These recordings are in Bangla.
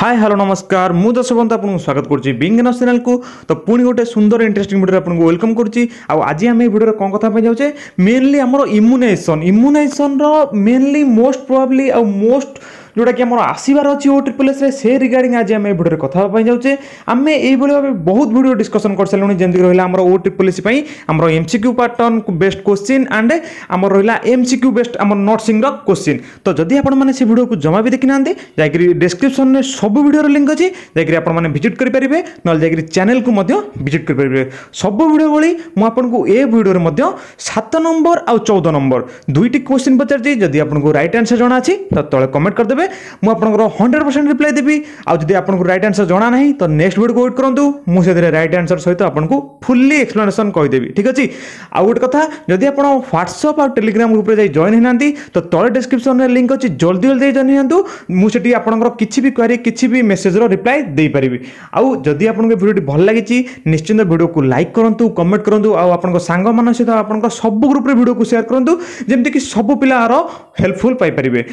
ହାଏ ହ୍ୟାଲୋ ନମସ୍କାର ମୁଁ ଦଶ ବନ୍ଧୁ ଆପଣଙ୍କୁ ସ୍ୱାଗତ କରୁଛି ବିଙ୍ଗ ନ୍ୟୁଜ୍ ଚ୍ୟାନେଲକୁ ତ ପୁଣି ଗୋଟେ ସୁନ୍ଦର ଇଣ୍ଟରେଷ୍ଟିଂ ଭିଡ଼ିଓରେ ଆପଣଙ୍କୁ ୱେଲକମ୍ କରୁଛି ଆଉ ଆଜି ଆମେ ଏହି ଭିଡ଼ିଓରେ କ'ଣ କଥା ପାଇଁ ଯାଉଛେ ମେନଲି ଆମର ଇମ୍ୟୁନାଇଜେସନ୍ ଇମ୍ୟୁନାଇଜେସନ୍ର ମେନଲି ମୋଷ୍ଟ ପ୍ରୋବାବ୍ଲି ଆଉ ମୋଷ୍ଟ ଯେଉଁଟାକି ଆମର ଆସିବାର ଅଛି ଓ ଟ୍ରିପଲ୍ ଏସ୍ରେ ସେ ରିଗାର୍ଡିଂ ଆଜି ଆମେ ଏ ଭିଡ଼ିଓରେ କଥା ହେବା ପାଇଁ ଯାଉଛେ ଆମେ ଏଇଭଳି ଭାବେ ବହୁତ ଭିଡ଼ିଓ ଡିସ୍କସନ୍ କରିସାରିଲୁଣି ଯେମିତିକି ରହିଲା ଆମର ଓ ଟ୍ରିପଲ୍ ଏସ୍ ପାଇଁ ଆମର M C Q pattern best question and ଆମର ରହିଲା ଏମ୍ ସି କ୍ୟୁ ବେଷ୍ଟ ଆମର ନର୍ସିଂର କୋଶ୍ଚିନ୍ ତ ଯଦି ଆପଣମାନେ ସେ ଭିଡ଼ିଓକୁ ଜମା ବି ଦେଖିନାହାନ୍ତି ଯାଇକରି ଡେସ୍କ୍ରିପ୍ସନ୍ରେ ସବୁ ଭିଡ଼ିଓର ଲିଙ୍କ୍ ଅଛି ଯାଇକରି ଆପଣମାନେ ଭିଜିଟ୍ କରିପାରିବେ ନହେଲେ ଯାଇକରି ଚ୍ୟାନେଲ୍କୁ ମଧ୍ୟ ଭିଜିଟ୍ କରିପାରିବେ ସବୁ ଭିଡ଼ିଓ ଭଳି ମୁଁ ଆପଣଙ୍କୁ ଏ ଭିଡ଼ିଓରେ ମଧ୍ୟ ସାତ ନମ୍ବର ଆଉ ଚଉଦ ନମ୍ବର ଦୁଇଟି କୋଶ୍ଚିନ୍ ପଚାରିଛି ଯଦି ଆପଣଙ୍କୁ ରାଇଟ୍ ଆନ୍ସର୍ ଜଣା ଅଛି ତ ତଳେ କମେଣ୍ଟ କରିଦେବେ करेंगे मुझे हंड्रेड परसेंट रिप्लाई देवी आदि आपको रईट आनसर जाना ना तो नेक्स्ट भिड को वेट करूँ मुझे रईट आन्सर सहित आपको फुल्ली एक्सप्लेनेसन कहीदेवी ठीक अच्छे आउ गोटे कथ जदि आप ह्वाट्सअप आ टेलीग्राम ग्रुप जॉन होना तो तले डिस्क्रिप्सन में लिंक अच्छी जल्दी जल्दी जॉन होती मुझे आपंकर किसी भी क्वारी किसी भी मेसेजर रिप्लाई दे पारि आउ आदि आप भिडियो भल लगी निश्चिंत भिडियो को लाइक करूँ कमेंट करूँ आंग सहित आप सब ग्रुप्रे भिड को सेयार करूँ जमीक सब पिलार हेल्पफुल पारे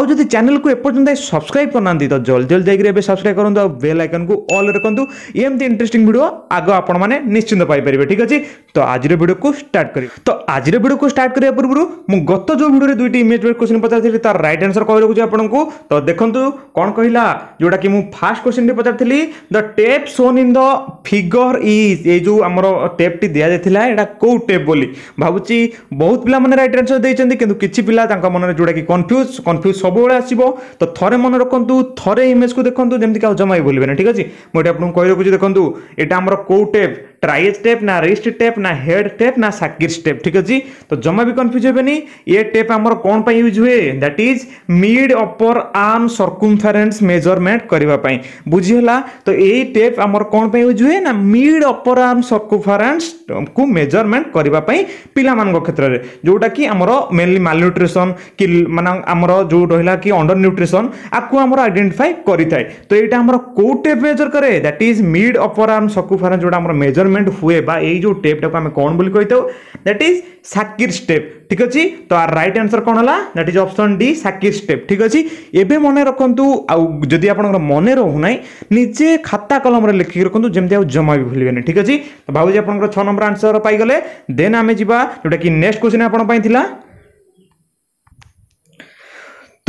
आदि चैनल ଚ୍ୟାନେଲ୍କୁ ଏପର୍ଯ୍ୟନ୍ତ ସବସ୍କ୍ରାଇବ୍ କରିନାହାନ୍ତି ତ ଜଲ୍ଦି ଜଲ୍ଦି ଯାଇକି ଏବେ ସବସ୍କ୍ରାଇବ୍ କରନ୍ତୁ ଆଉ ବେଲ୍ ଆଇକନ୍କୁ ଅଲ୍ ରଖନ୍ତୁ ଏମିତି ଇଣ୍ଟରେଷ୍ଟିଂ ଭିଡ଼ିଓ ଆଗ ଆପଣମାନେ ନିଶ୍ଚିନ୍ତ ପାଇପାରିବେ ଠିକ୍ ଅଛି ତ ଆଜିର ଭିଡ଼ିଓକୁ ଷ୍ଟାର୍ଟ କରିବି ତ ଆଜିର ଭିଡ଼ିଓକୁ ଷ୍ଟାର୍ଟ କରିବା ପୂର୍ବରୁ ମୁଁ ଗତ ଯେଉଁ ଭିଡ଼ିଓରେ ଦୁଇଟି ଇମେଜ୍ ବେଟ୍ କୋଶ୍ଚିନ୍ ପଚାରିଥିଲି ତାର ରାଇଟ୍ ଆନ୍ସର୍ କହିବାକୁ ଆପଣଙ୍କୁ ତ ଦେଖନ୍ତୁ କ'ଣ କହିଲା ଯେଉଁଟାକି ମୁଁ ଫାର୍ଷ୍ଟ କୋଶ୍ଚିନ୍ଟି ପଚାରିଥିଲି the tape shown in the figure is ଏଇ ଯେଉଁ ଆମର ଟେପ୍ଟି ଦିଆଯାଇଥିଲା ଏଇଟା କେଉଁ ଟେପ୍ ବୋଲି ଭାବୁଛି ବହୁତ ପିଲାମାନେ ରାଇଟ୍ ଆନ୍ସର୍ ଦେଇଛନ୍ତି କିନ୍ତୁ କିଛି ପିଲା ତାଙ୍କ ମନରେ ଯେଉଁଟାକି କନଫ୍ୟୁଜ୍ କନଫ୍ୟୁଜ୍ ସବୁବେଳେ ଆସିବ ତ ଥରେ ମନେ ରଖନ୍ତୁ ଥରେ ଇମେଜ୍କୁ ଦେଖନ୍ତୁ ଯେମିତିକି ଆଉ ଜମା ବି ଭୁଲିବେନି ଠିକ୍ ଅଛି ମୁଁ ଏଇଟା ଆପଣଙ୍କୁ କହି ରଖୁଛି ଦେଖନ୍ତୁ ଏଇଟା ଆମର କେଉଁ ଟେପ୍ ट्राई स्टेप ना रिस्ट टेप ना हेड टेप ना साकिर स्टेप ठीक अच्छे तो जमा भी कन्फ्यूज हेनी ये टेप आमर कौन पर यूज हुए that is mid upper arm circumference measurement करने बुझीगला तो यही टेप आमर कौन पर यूज हुए ना मिड अपर आर्म सर्कुमफेरेन्स को मेजरमेंट करने ପିଲାମାନଙ୍କ କ୍ଷେତ୍ରରେ ଯେଉଁଟାକି ଆମର ମେନଲି ମାଲ୍ ନ୍ୟୁଟ୍ରିସନ୍ କି ମାନେ ଆମର ଯେଉଁ ରହିଲା କି ଅଣ୍ଡର ନ୍ୟୁଟ୍ରିସନ୍ ଆକୁ ଆମର ଆଇଡେଣ୍ଟିଫାଏ କରିଥାଏ ତ ଏଇଟା ଆମର କେଉଁ ଟେପ୍ ମେଜର କରେ that is mid upper arm circumference ଯେଉଁଟା ଆମର ମେଜରମେଣ୍ଟ ମୁଭମେଣ୍ଟ ହୁଏ ବା ଏଇ ଯେଉଁ ଟେପ୍ଟାକୁ ଆମେ କ'ଣ ବୋଲି କହିଥାଉ ଦ୍ୟାଟ୍ ଇଜ୍ ସାକିର ଷ୍ଟେପ୍ ঠিক আছে তো আর রাইট আনসর কোণ হল that is option D Shakir's tape ঠিক আছে এবে মনে রাখতু আদি আপনার মনে রহু না নিজে খাতা কলমরে লিখি রাখতু যেমন জমা বি ভুলবে না ঠিক আছে তো ভাবুছি আপনার ছ নম্বর আনসর পাইগলে দেন আমি যা যেটা কি নেক্সট কোশ্চিন আপনার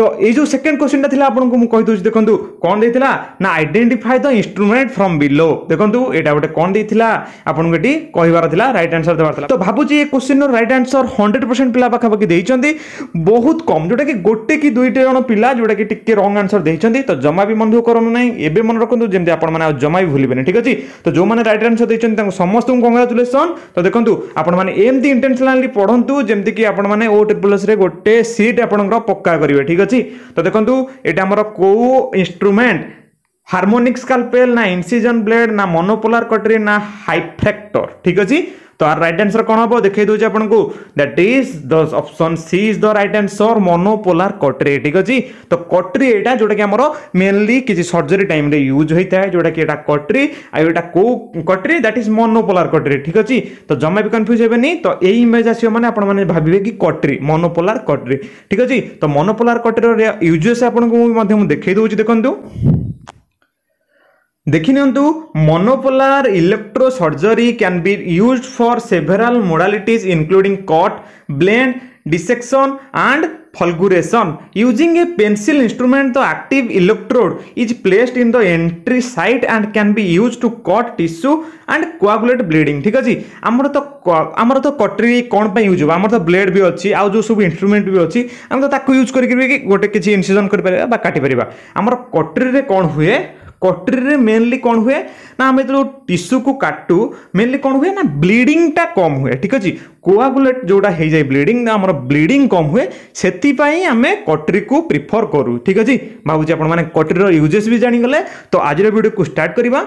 তো এই যে সেকেন্ড কোশ্চিনটা লা আপনার মু কইদি দেখুন কম দিয়েছিল না identify the instrument from below দেখুন এটা গোটে কম দিয়েছিল আপনার এটি কহবার লা রাইট আনসর দেওয়ার লা তো ভাবুছি এ question right answer hundred percent পিলা পাখাপাখি দিয়েছেন বহুত কম যেটা কি গোটে কি দুইটা জন পিলা যেটা কি টিকি রং আনসর দিয়েছেন তো জমা বি মন দুঃখ করুন না এবে মনে রাখুন যেমন আপনার আজ জমা বি ভুলবেনি ঠিক আছে তো যে রাইট আনসর দিয়েছেন তাঁর সমস্ত কংগ্রাচুলেসন তো দেখুন আপনার এমতি ইন্টেনশনালি পড়ু যেমি কি আপনার ও ট্রিপল এস গোটে সিট আপনার পক্কা করবে ঠিক আছে ଅଛି ତ ଦେଖନ୍ତୁ ଏଇଟା ଆମର କେଉଁ ଇନ୍ଷ୍ଟ୍ରୁମେଣ୍ଟ ହାର୍ମୋନିକ୍ ସ୍କାଲପେଲ୍ ନା ଇନସିଜନ୍ ବ୍ଲେଡ୍ ନା ମନୋପୋଲାର କଟେରୀ ନା ହାଇଫ୍ରାକ୍ଟର ଠିକ୍ ଅଛି তো আর রাইট আনসর কোণ হব দেখাই দেছি আপনার that is the option C is the right answer monopolar cautery ঠিক আছে তো কটরি এটা যেটা কি আমার মেনলি কিছু সর্জরি টাইমে ইউজ হয়ে থাকে যেটা কি এটা কটরি আর এটা কেউ কটরি দ্যাট ইজ মনোপোলার কটরি ঠিক আছে তো জমা বি কনফ্ୟୁজ হবেনি তো এই ইমেজ আসবে মানে আপনার ভাববে কি কটরি মনোপোলার কটরি ঠিক আছে তো মনোপোলার কটরির ইউজেস আপনার দেখাই দেছি দেখুন ଦେଖିନିଅନ୍ତୁ monopolar electrosurgery can be used for several modalities including cut blend dissection and fulguration using a pencil instrument the active electrode is placed in the entry site and can be used to cut tissue and coagulate bleeding ঠিক ଅଛି ଆମର ତ ଆମର ତ କଟରୀ କ'ଣ ପାଇଁ ୟୁଜ୍ ହେବ ଆମର ତ ବ୍ଲେଡ୍ ବି ଅଛି ଆଉ ଯେଉଁ ସବୁ ଇନଷ୍ଟ୍ରୁମେଣ୍ଟ ବି ଅଛି ଆମେ ତ ତାକୁ ୟୁଜ୍ କରିକି ଗୋଟେ କିଛି ଇନ୍ସିଜନ୍ କରିପାରିବା ବା କାଟିପାରିବା ଆମର କଟରୀରେ କ'ଣ ହୁଏ କଟୁରୀରେ ମେନଲି କ'ଣ ହୁଏ ନା ଆମେ ଯେତେବେଳେ ଟିସୁକୁ କାଟୁ ମେନଲି କ'ଣ ହୁଏ ନା ବ୍ଲିଡ଼ିଂଟା କମ୍ ହୁଏ ଠିକ୍ ଅଛି କୋଆଗୁଲେଟ୍ ଯେଉଁଟା ହେଇଯାଏ ବ୍ଲିଡ଼ିଂ ନା ଆମର ବ୍ଲିଡ଼ିଂ କମ୍ ହୁଏ ସେଥିପାଇଁ ଆମେ କଟୁରୀକୁ ପ୍ରିଫର କରୁ ଠିକ୍ ଅଛି ଭାବୁଛି ଆପଣମାନେ କଟୁରୀର ୟୁଜେସ୍ ବି ଜାଣିଗଲେ ତ ଆଜିର ଭିଡ଼ିଓକୁ ଷ୍ଟାର୍ଟ କରିବା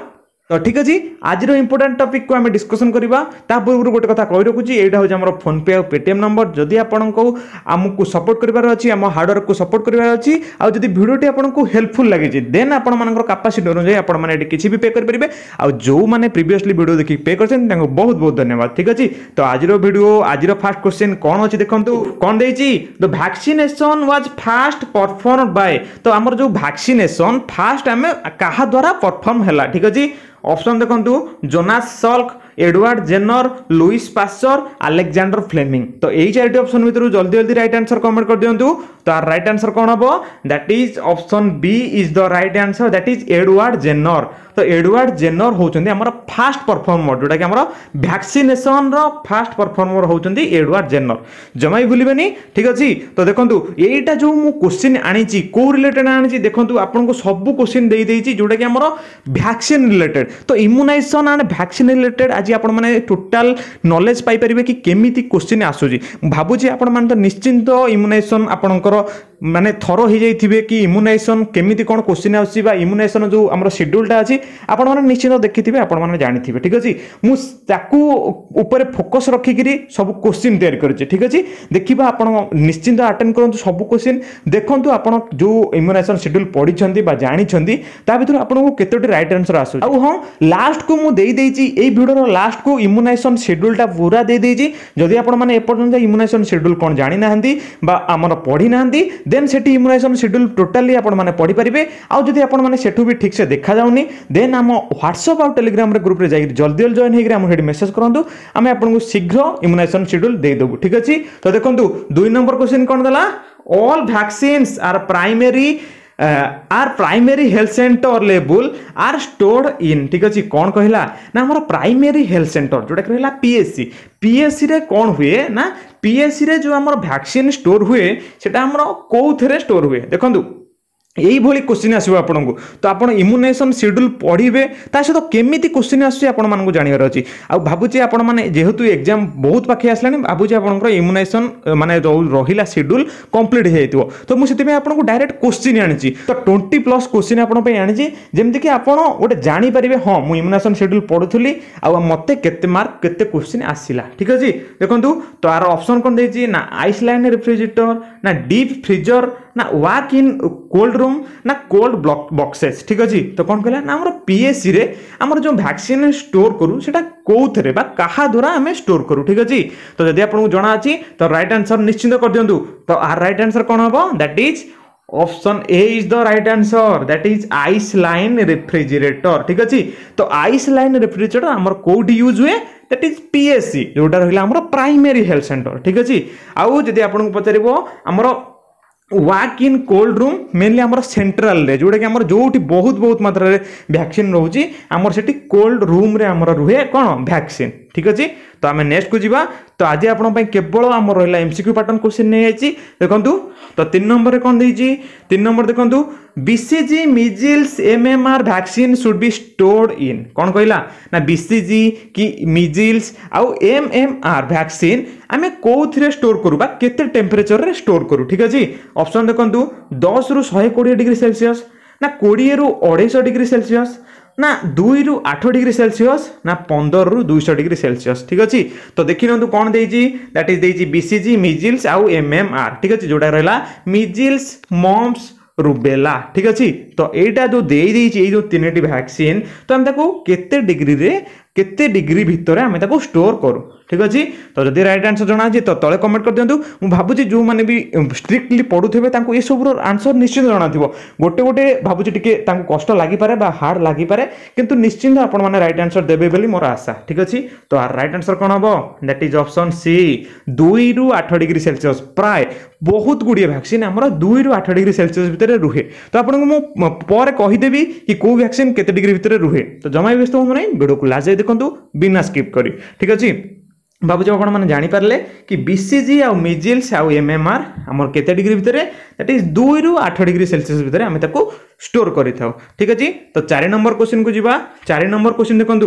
ତ ଠିକ୍ ଅଛି ଆଜିର ଇମ୍ପୋର୍ଟାଣ୍ଟ ଟପିକ୍କୁ ଆମେ ଡିସ୍କସନ୍ କରିବା ତା ପୂର୍ବରୁ ଗୋଟେ କଥା କହି ରଖୁଛି ଏଇଟା ହେଉଛି ଆମର ଫୋନ୍ପେ ଆଉ ପେଟିଏମ୍ ନମ୍ବର ଯଦି ଆପଣଙ୍କୁ ଆମକୁ ସପୋର୍ଟ କରିବାର ଅଛି ଆମ ହାର୍ଡ଼ୱାର୍କକୁ ସପୋର୍ଟ କରିବାର ଅଛି ଆଉ ଯଦି ଭିଡ଼ିଓଟି ଆପଣଙ୍କୁ ହେଲ୍ପଫୁଲ୍ ଲାଗିଛି ଦେନ୍ ଆପଣମାନଙ୍କର କାପାସିଟି ଅନୁଯାୟୀ ଆପଣମାନେ ଏଠି କିଛି ବି ପେ କରିପାରିବେ ଆଉ ଯେଉଁମାନେ ପ୍ରିଭିୟସଲି ଭିଡ଼ିଓ ଦେଖିକି ପେ କରିଛନ୍ତି ତାଙ୍କୁ ବହୁତ ବହୁତ ଧନ୍ୟବାଦ ଠିକ୍ ଅଛି ତ ଆଜିର ଭିଡ଼ିଓ ଆଜିର ଫାଷ୍ଟ କ୍ୱେଶ୍ଚିନ୍ କ'ଣ ଅଛି ଦେଖନ୍ତୁ କ'ଣ ଦେଇଛି the vaccination was first performed by ତ ଆମର ଯେଉଁ ଭ୍ୟାକ୍ସିନେସନ୍ ଫାଷ୍ଟ ଆମେ କାହା ଦ୍ୱାରା ପରଫର୍ମ ହେଲା ଠିକ୍ ଅଛି অপশন দেখুন Jonas Salk Edward Jenner Louis Pasteur Alexander Fleming তো এই চারিটি অপশন ভিতর জলদি জলদি রাইট আনসর কমেন্ট করে দিও তার রাইট আনসর কোণ হব that is option B is the right answer that is Edward Jenner তো এডওয়ার্ড জেনর হচ্ছেন আমার ফাস্ট পরফর্মর যেটাকি আমার ভ্যাকসিনেসনর ফাস্ট পরফর্মর হচ্ছেন এডওয়ার্ড জেনর জমা ভুলবেনি ঠিক আছে তো দেখুন এইটা যে মু কোশ্চিন আনিছি কেউ রিলেটেড আনিছি দেখুন আপনার সবু কোশ্চিন দিয়ে দিয়েছি যেটাকি আমার ভ্যাকসিন রিলেটেড তো ইমুনাইজেসন আন্ড ভ্যাকসিন রিলেটেড ଆଜି ଆପଣମାନେ ଟୋଟାଲ୍ ନଲେଜ୍ ପାଇପାରିବେ କି କେମିତି କୋଶ୍ଚିନ୍ ଆସୁଛି ଭାବୁଛି ଆପଣମାନେ ତ ନିଶ୍ଚିନ୍ତ ଇମ୍ୟୁନାଇଜେସନ୍ ଆପଣଙ୍କର ମାନେ ଥର ହେଇଯାଇଥିବେ କି ଇମ୍ୟୁନାଇଜେସନ୍ କେମିତି କ'ଣ କୋଶ୍ଚିନ୍ ଆସୁଛି ବା ଇମ୍ୟୁନାଇଜେସନ୍ ଯେଉଁ ଆମର ସେଡ୍ୟୁଲ୍ଟା ଅଛି ଆପଣମାନେ ନିଶ୍ଚିତ ଦେଖିଥିବେ ଆପଣମାନେ ଜାଣିଥିବେ ଠିକ୍ ଅଛି ମୁଁ ତାକୁ ଉପରେ ଫୋକସ୍ ରଖିକିରି ସବୁ କୋଶ୍ଚିନ୍ ତିଆରି କରିଛି ଠିକ୍ ଅଛି ଦେଖିବା ଆପଣ ନିଶ୍ଚିନ୍ତ ଆଟେଣ୍ଡ କରନ୍ତୁ ସବୁ କୋଶ୍ଚିନ୍ ଦେଖନ୍ତୁ ଆପଣ ଯେଉଁ ଇମ୍ୟୁନାଇଜେସନ୍ ସେଡ୍ୟୁଲ୍ ପଢ଼ିଛନ୍ତି ବା ଜାଣିଛନ୍ତି ତା ଭିତରୁ ଆପଣଙ୍କୁ କେତୋଟି ରାଇଟ୍ ଆନ୍ସର୍ ଆସୁଛି ଆଉ ହଁ ଲାଷ୍ଟକୁ ମୁଁ ଦେଇଦେଇଛି ଏଇ ଭିଡ଼ିଓର ଲାଷ୍ଟକୁ ଇମ୍ୟୁନାଇଜେସନ୍ ସେଡ୍ୟୁଲ୍ଟା ପୁରା ଦେଇଦେଇଛି ଯଦି ଆପଣମାନେ ଏପର୍ଯ୍ୟନ୍ତ ଇମ୍ୟୁନାଇଜେସନ୍ ସେଡ୍ୟୁଲ୍ କ'ଣ ଜାଣିନାହାନ୍ତି ବା ଆମର ପଢ଼ିନାହାନ୍ତି ଦେନ୍ ସେଠି ଇମ୍ୟୁନାଇଜେସନ୍ ସେଡ୍ୟୁଲ୍ ଟୋଟାଲି ଆପଣମାନେ ପଢ଼ିପାରିବେ ଆଉ ଯଦି ଆପଣମାନେ ସେଠୁ ବି ଠିକ୍ସେ ଦେଖାଯାଉନି ଦେନ୍ ଆମ ହ୍ୱାଟ୍ସଅପ୍ ଆଉ ଟେଲିଗ୍ରାମରେ ଗ୍ରୁପ୍ରେ ଯାଇକି ଜଲ୍ଦି ଜଲ୍ଦି ଜଏନ୍ ହେଇକି ଆମକୁ ସେଠି ମେସେଜ୍ କରନ୍ତୁ ଆମେ ଆପଣଙ୍କୁ ଶୀଘ୍ର ଇମ୍ୟୁନାଇଜେସନ୍ ସେଡ୍ୟୁଲ୍ ଦେଇଦେବୁ ଠିକ୍ ଅଛି ତ ଦେଖନ୍ତୁ ଦୁଇ ନମ୍ବର କ୍ୱେଶ୍ଚିନ୍ କ'ଣ ଦେଲା all vaccines are primary are primary health centre लेबुल आर ଷ୍ଟୋର୍ଡ ଇନ୍ ଠିକ୍ ଅଛି କ'ଣ କହିଲା ନା ଆମର ପ୍ରାଇମେରୀ ହେଲ୍ଥ ସେଣ୍ଟର ଯେଉଁଟାକି ରହିଲା ପିଏସ୍ସି ପିଏସ୍ସିରେ କ'ଣ ହୁଏ ନା ପିଏସ୍ସିରେ ଯେଉଁ ଆମର ଭ୍ୟାକ୍ସିନ୍ ଷ୍ଟୋର୍ ହୁଏ ସେଟା ଆମର କେଉଁଥିରେ ଷ୍ଟୋର୍ ହୁଏ ଦେଖନ୍ତୁ এইভাবে কোশ্চিন আসবে আপনার তো আপনার ইমুনাইজেসন সিড্ୟୁଲ পড়বে তা সহ কমিটি কোশ্চিন আসছে আপনার জাঁয়ার অছি আবুছি আপনার মানে যেহেতু এক্সাম বহুত পাখে আসলে ভাবুছি আপনার ইমুনাইজেসন মানে রহিলা সিড্ୟୁଲ কমপ্লিট হয়ে যাইব তো মু সেপাই আপনার ডাইরেক্ট কোশ্চিন আনিছি তো টোয়েন্টি প্লস কোশ্চিন আপনার আনিছি যেমিকি আপনার গোটে জাঁপারে হ্যাঁ মু ইমুনাইজেসন সিড୍ୟୁଲ পড়ুলি আতে কেতে মার্ক কেতে কোশ্চিন আসিলা ঠিক আছে দেখুন তো আর অপসন কম দিয়েছি না আইসল্যান্ড রেফ্রিজেটর না ডিপ ফ্রিজর ना ୱାକ୍ ଇନ୍ କୋଲ୍ଡ ରୁମ୍ ନା କୋଲ୍ଡ ବକ୍ସେସ୍ ଠିକ୍ ଅଛି ତ କ'ଣ କହିଲା ନା ଆମର ପିଏସିରେ ଆମର ଯେଉଁ ଭ୍ୟାକ୍ସିନ୍ ଷ୍ଟୋର୍ କରୁ ସେଟା କେଉଁଥିରେ ବା କାହା ଦ୍ୱାରା ଆମେ ଷ୍ଟୋର୍ କରୁ ଠିକ୍ ଅଛି ତ ଯଦି ଆପଣଙ୍କୁ ଜଣାଅଛି ତ ରାଇଟ୍ ଆନ୍ସର୍ ନିଶ୍ଚିନ୍ତ କରିଦିଅନ୍ତୁ ତ ଆର ରାଇଟ୍ ଆନ୍ସର୍ କ'ଣ ହେବ that is option A is the right answer that is ice line refrigerator ठीक अच्छे तो आइस लाइन रेफ्रिजरेटर आमर कौटी यूज हुए दैट इज पीएससी जोटा रहा प्राइमेरी हेल्थ सेंटर ठीक अच्छे आउ जब आपको पचार आमर walk in cold room mainly ଆମର ସେଣ୍ଟ୍ରାଲରେ ଯେଉଁଟାକି ଆମର ଯେଉଁଠି ବହୁତ ବହୁତ ମାତ୍ରାରେ ଭ୍ୟାକ୍ସିନ୍ ରହୁଛି ଆମର ସେଠି କୋଲ୍ଡ ରୁମ୍ରେ ଆମର ରୁହେ କ'ଣ ଭ୍ୟାକ୍ସିନ୍ ঠিক আছে তো আমি নেক্সটକୁ ଯିବା ତ ଆଜି ଆପଣଙ୍କ ପାଇଁ କେବଳ ଆମର ରହିଲା ଏମ୍ସିକ୍ୟୁ ପାଟର୍ନ କୋଶ୍ଚିନ୍ ନେଇଯାଇଛି ଦେଖନ୍ତୁ ତ ତିନି ନମ୍ବରରେ କ'ଣ ଦେଇଛି ତିନି ନମ୍ବର ଦେଖନ୍ତୁ BCG measles MMR vaccine should be stored in କ'ଣ କହିଲା ନା ବିସିଜି କି ମିଜିଲ୍ସ ଆଉ ଏମ୍ଏମ୍ଆର୍ ଭ୍ୟାକ୍ସିନ୍ ଆମେ କେଉଁଥିରେ ଷ୍ଟୋର୍ କରୁ ବା କେତେ ଟେମ୍ପରେଚରରେ ଷ୍ଟୋର୍ କରୁ ଠିକ୍ ଅଛି ଅପସନ୍ ଦେଖନ୍ତୁ ଦଶରୁ ଶହେ କୋଡ଼ିଏ ଡିଗ୍ରୀ ସେଲସିୟସ୍ ନା କୋଡ଼ିଏରୁ ଅଢ଼େଇଶହ ଡିଗ୍ରୀ ସେଲସିୟସ୍ ନା ଦୁଇରୁ ଆଠ ଡିଗ୍ରୀ ସେଲସିୟସ୍ ନା ପନ୍ଦରରୁ ଦୁଇଶହ ଡିଗ୍ରୀ ସେଲସିୟସ୍ ଠିକ୍ ଅଛି ତ ଦେଖିନିଅନ୍ତୁ କ'ଣ ଦେଇଛି ଦ୍ୟାଟ୍ ଇଜ୍ ଦେଇଛି ବିସିଜି ମିଜିଲ୍ସ ଆଉ ଏମ୍ଏମ୍ଆର୍ ଠିକ୍ ଅଛି ଯେଉଁଟା ରହିଲା ମିଜିଲ୍ସ ମମ୍ସ ରୁବେଲା ଠିକ୍ ଅଛି ତ ଏଇଟା ଯେଉଁ ଦେଇଦେଇଛି ଏଇ ଯେଉଁ ତିନିଟି ଭ୍ୟାକ୍ସିନ୍ ତ ଆମେ ତାକୁ କେତେ ଡିଗ୍ରୀରେ କେତେ ଡିଗ୍ରୀ ଭିତରେ ଆମେ ତାକୁ ଷ୍ଟୋର କରୁ ଠିକ୍ ଅଛି ତ ଯଦି ରାଇଟ୍ ଆନ୍ସର୍ ଜଣା ଅଛି ତ ତଳେ କମେଣ୍ଟ କରିଦିଅନ୍ତୁ ମୁଁ ଭାବୁଛି ଯେଉଁମାନେ ବି ଷ୍ଟ୍ରିକ୍ଟଲି ପଢ଼ୁଥିବେ ତାଙ୍କୁ ଏସବୁର ଆନ୍ସର୍ ନିଶ୍ଚିନ୍ତ ଜଣାଥିବ ଗୋଟେ ଗୋଟେ ଭାବୁଛି ଟିକେ ତାଙ୍କୁ କଷ୍ଟ ଲାଗିପାରେ ବା ହାର୍ଡ଼ ଲାଗିପାରେ କିନ୍ତୁ ନିଶ୍ଚିନ୍ତ ଆପଣମାନେ ରାଇଟ୍ ଆନ୍ସର୍ ଦେବେ ବୋଲି ମୋର ଆଶା ଠିକ୍ ଅଛି ତ ରାଇଟ୍ ଆନ୍ସର୍ କ'ଣ ହେବ ଦ୍ୟାଟ୍ ଇଜ୍ ଅପସନ୍ ସି ଦୁଇରୁ ଆଠ ଡିଗ୍ରୀ ସେଲସିୟସ୍ ପ୍ରାୟ ବହୁତ ଗୁଡ଼ିଏ ଭ୍ୟାକ୍ସିନ୍ ଆମର ଦୁଇରୁ ଆଠ ଡିଗ୍ରୀ ସେଲସିୟସ୍ ଭିତରେ ରୁହେ ତ ଆପଣଙ୍କୁ ମୁଁ ପରେ କହିଦେବି କି କେଉଁ ଭ୍ୟାକ୍ସିନ୍ କେତେ ଡିଗ୍ରୀ ଭିତରେ ରୁହେ ତ ଜମା ବ୍ୟସ୍ତ ହୁଅନ୍ତୁ ନାହିଁ ଭିଡ଼ିଓକୁ ଲାଷ୍ଟ ଯାଇ ଦେଖନ୍ତୁ ବିନା ସ୍କିପ୍ କରି ଠିକ୍ ଅଛି ଭାବୁଛି ଆପଣମାନେ ଜାଣିପାରିଲେ କି ବିସିଜି ଆଉ ମିଜିଲ୍ସ ଆଉ ଏମ୍ଏମ୍ଆର୍ ଆମର କେତେ ଡିଗ୍ରୀ ଭିତରେ ଦ୍ୟାଟ୍ ଇଜ୍ ଦୁଇରୁ ଆଠ ଡିଗ୍ରୀ ସେଲସିୟସ୍ ଭିତରେ ଆମେ ତାକୁ স্টোর করে থাও ঠিক আছে তো চারি নম্বর কোশ্চিন কু যা চারি নম্বর কোশ্চিন দেখুন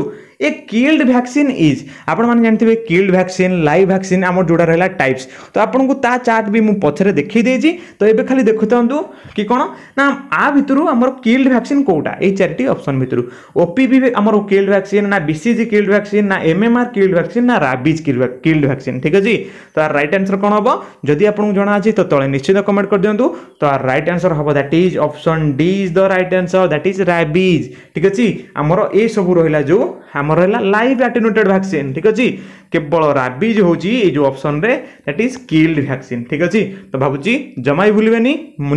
এ কিল্ড ভ্যাকসিন ইজ আপনার মানে জানিবে কিল্ড ভ্যাকসিন লাইভ ভ্যাকসিন আমার যেটা রহলা টাইপস তো আপনার তা চার্ট বি পছরে দেখাই দিয়েছি তো এবে খালি দেখু থাকু কি কোণ না আ ভিতর আমার কিল্ড ভ্যাকসিন কোটা এই চারিটি অপশন ভিতর ওপিভি আমার কিল্ড ভ্যাকসিন না বিসিজি কিল্ড ভ্যাকসিন না এমএমআর কিল্ড ভ্যাকসিন না রাবিজ কিল্ড ভ্যাকসিন ঠিক আছে তো আর রাইট আনসর কোণ হব যদি আপনার জনা আছে তো তলে নিশ্চিত কমেন্ট করে দিও তো আর রাইট আনসর হব that is option D is the right answer that is rabies ठीक अछि हमर ए सब रहला जो हमर रहला लाइव attenuated vaccine ठीक अछि केवल rabies होची ए जो option that is killed vaccine ठीक अछि तो भाबुची जमाई भूलिबेनी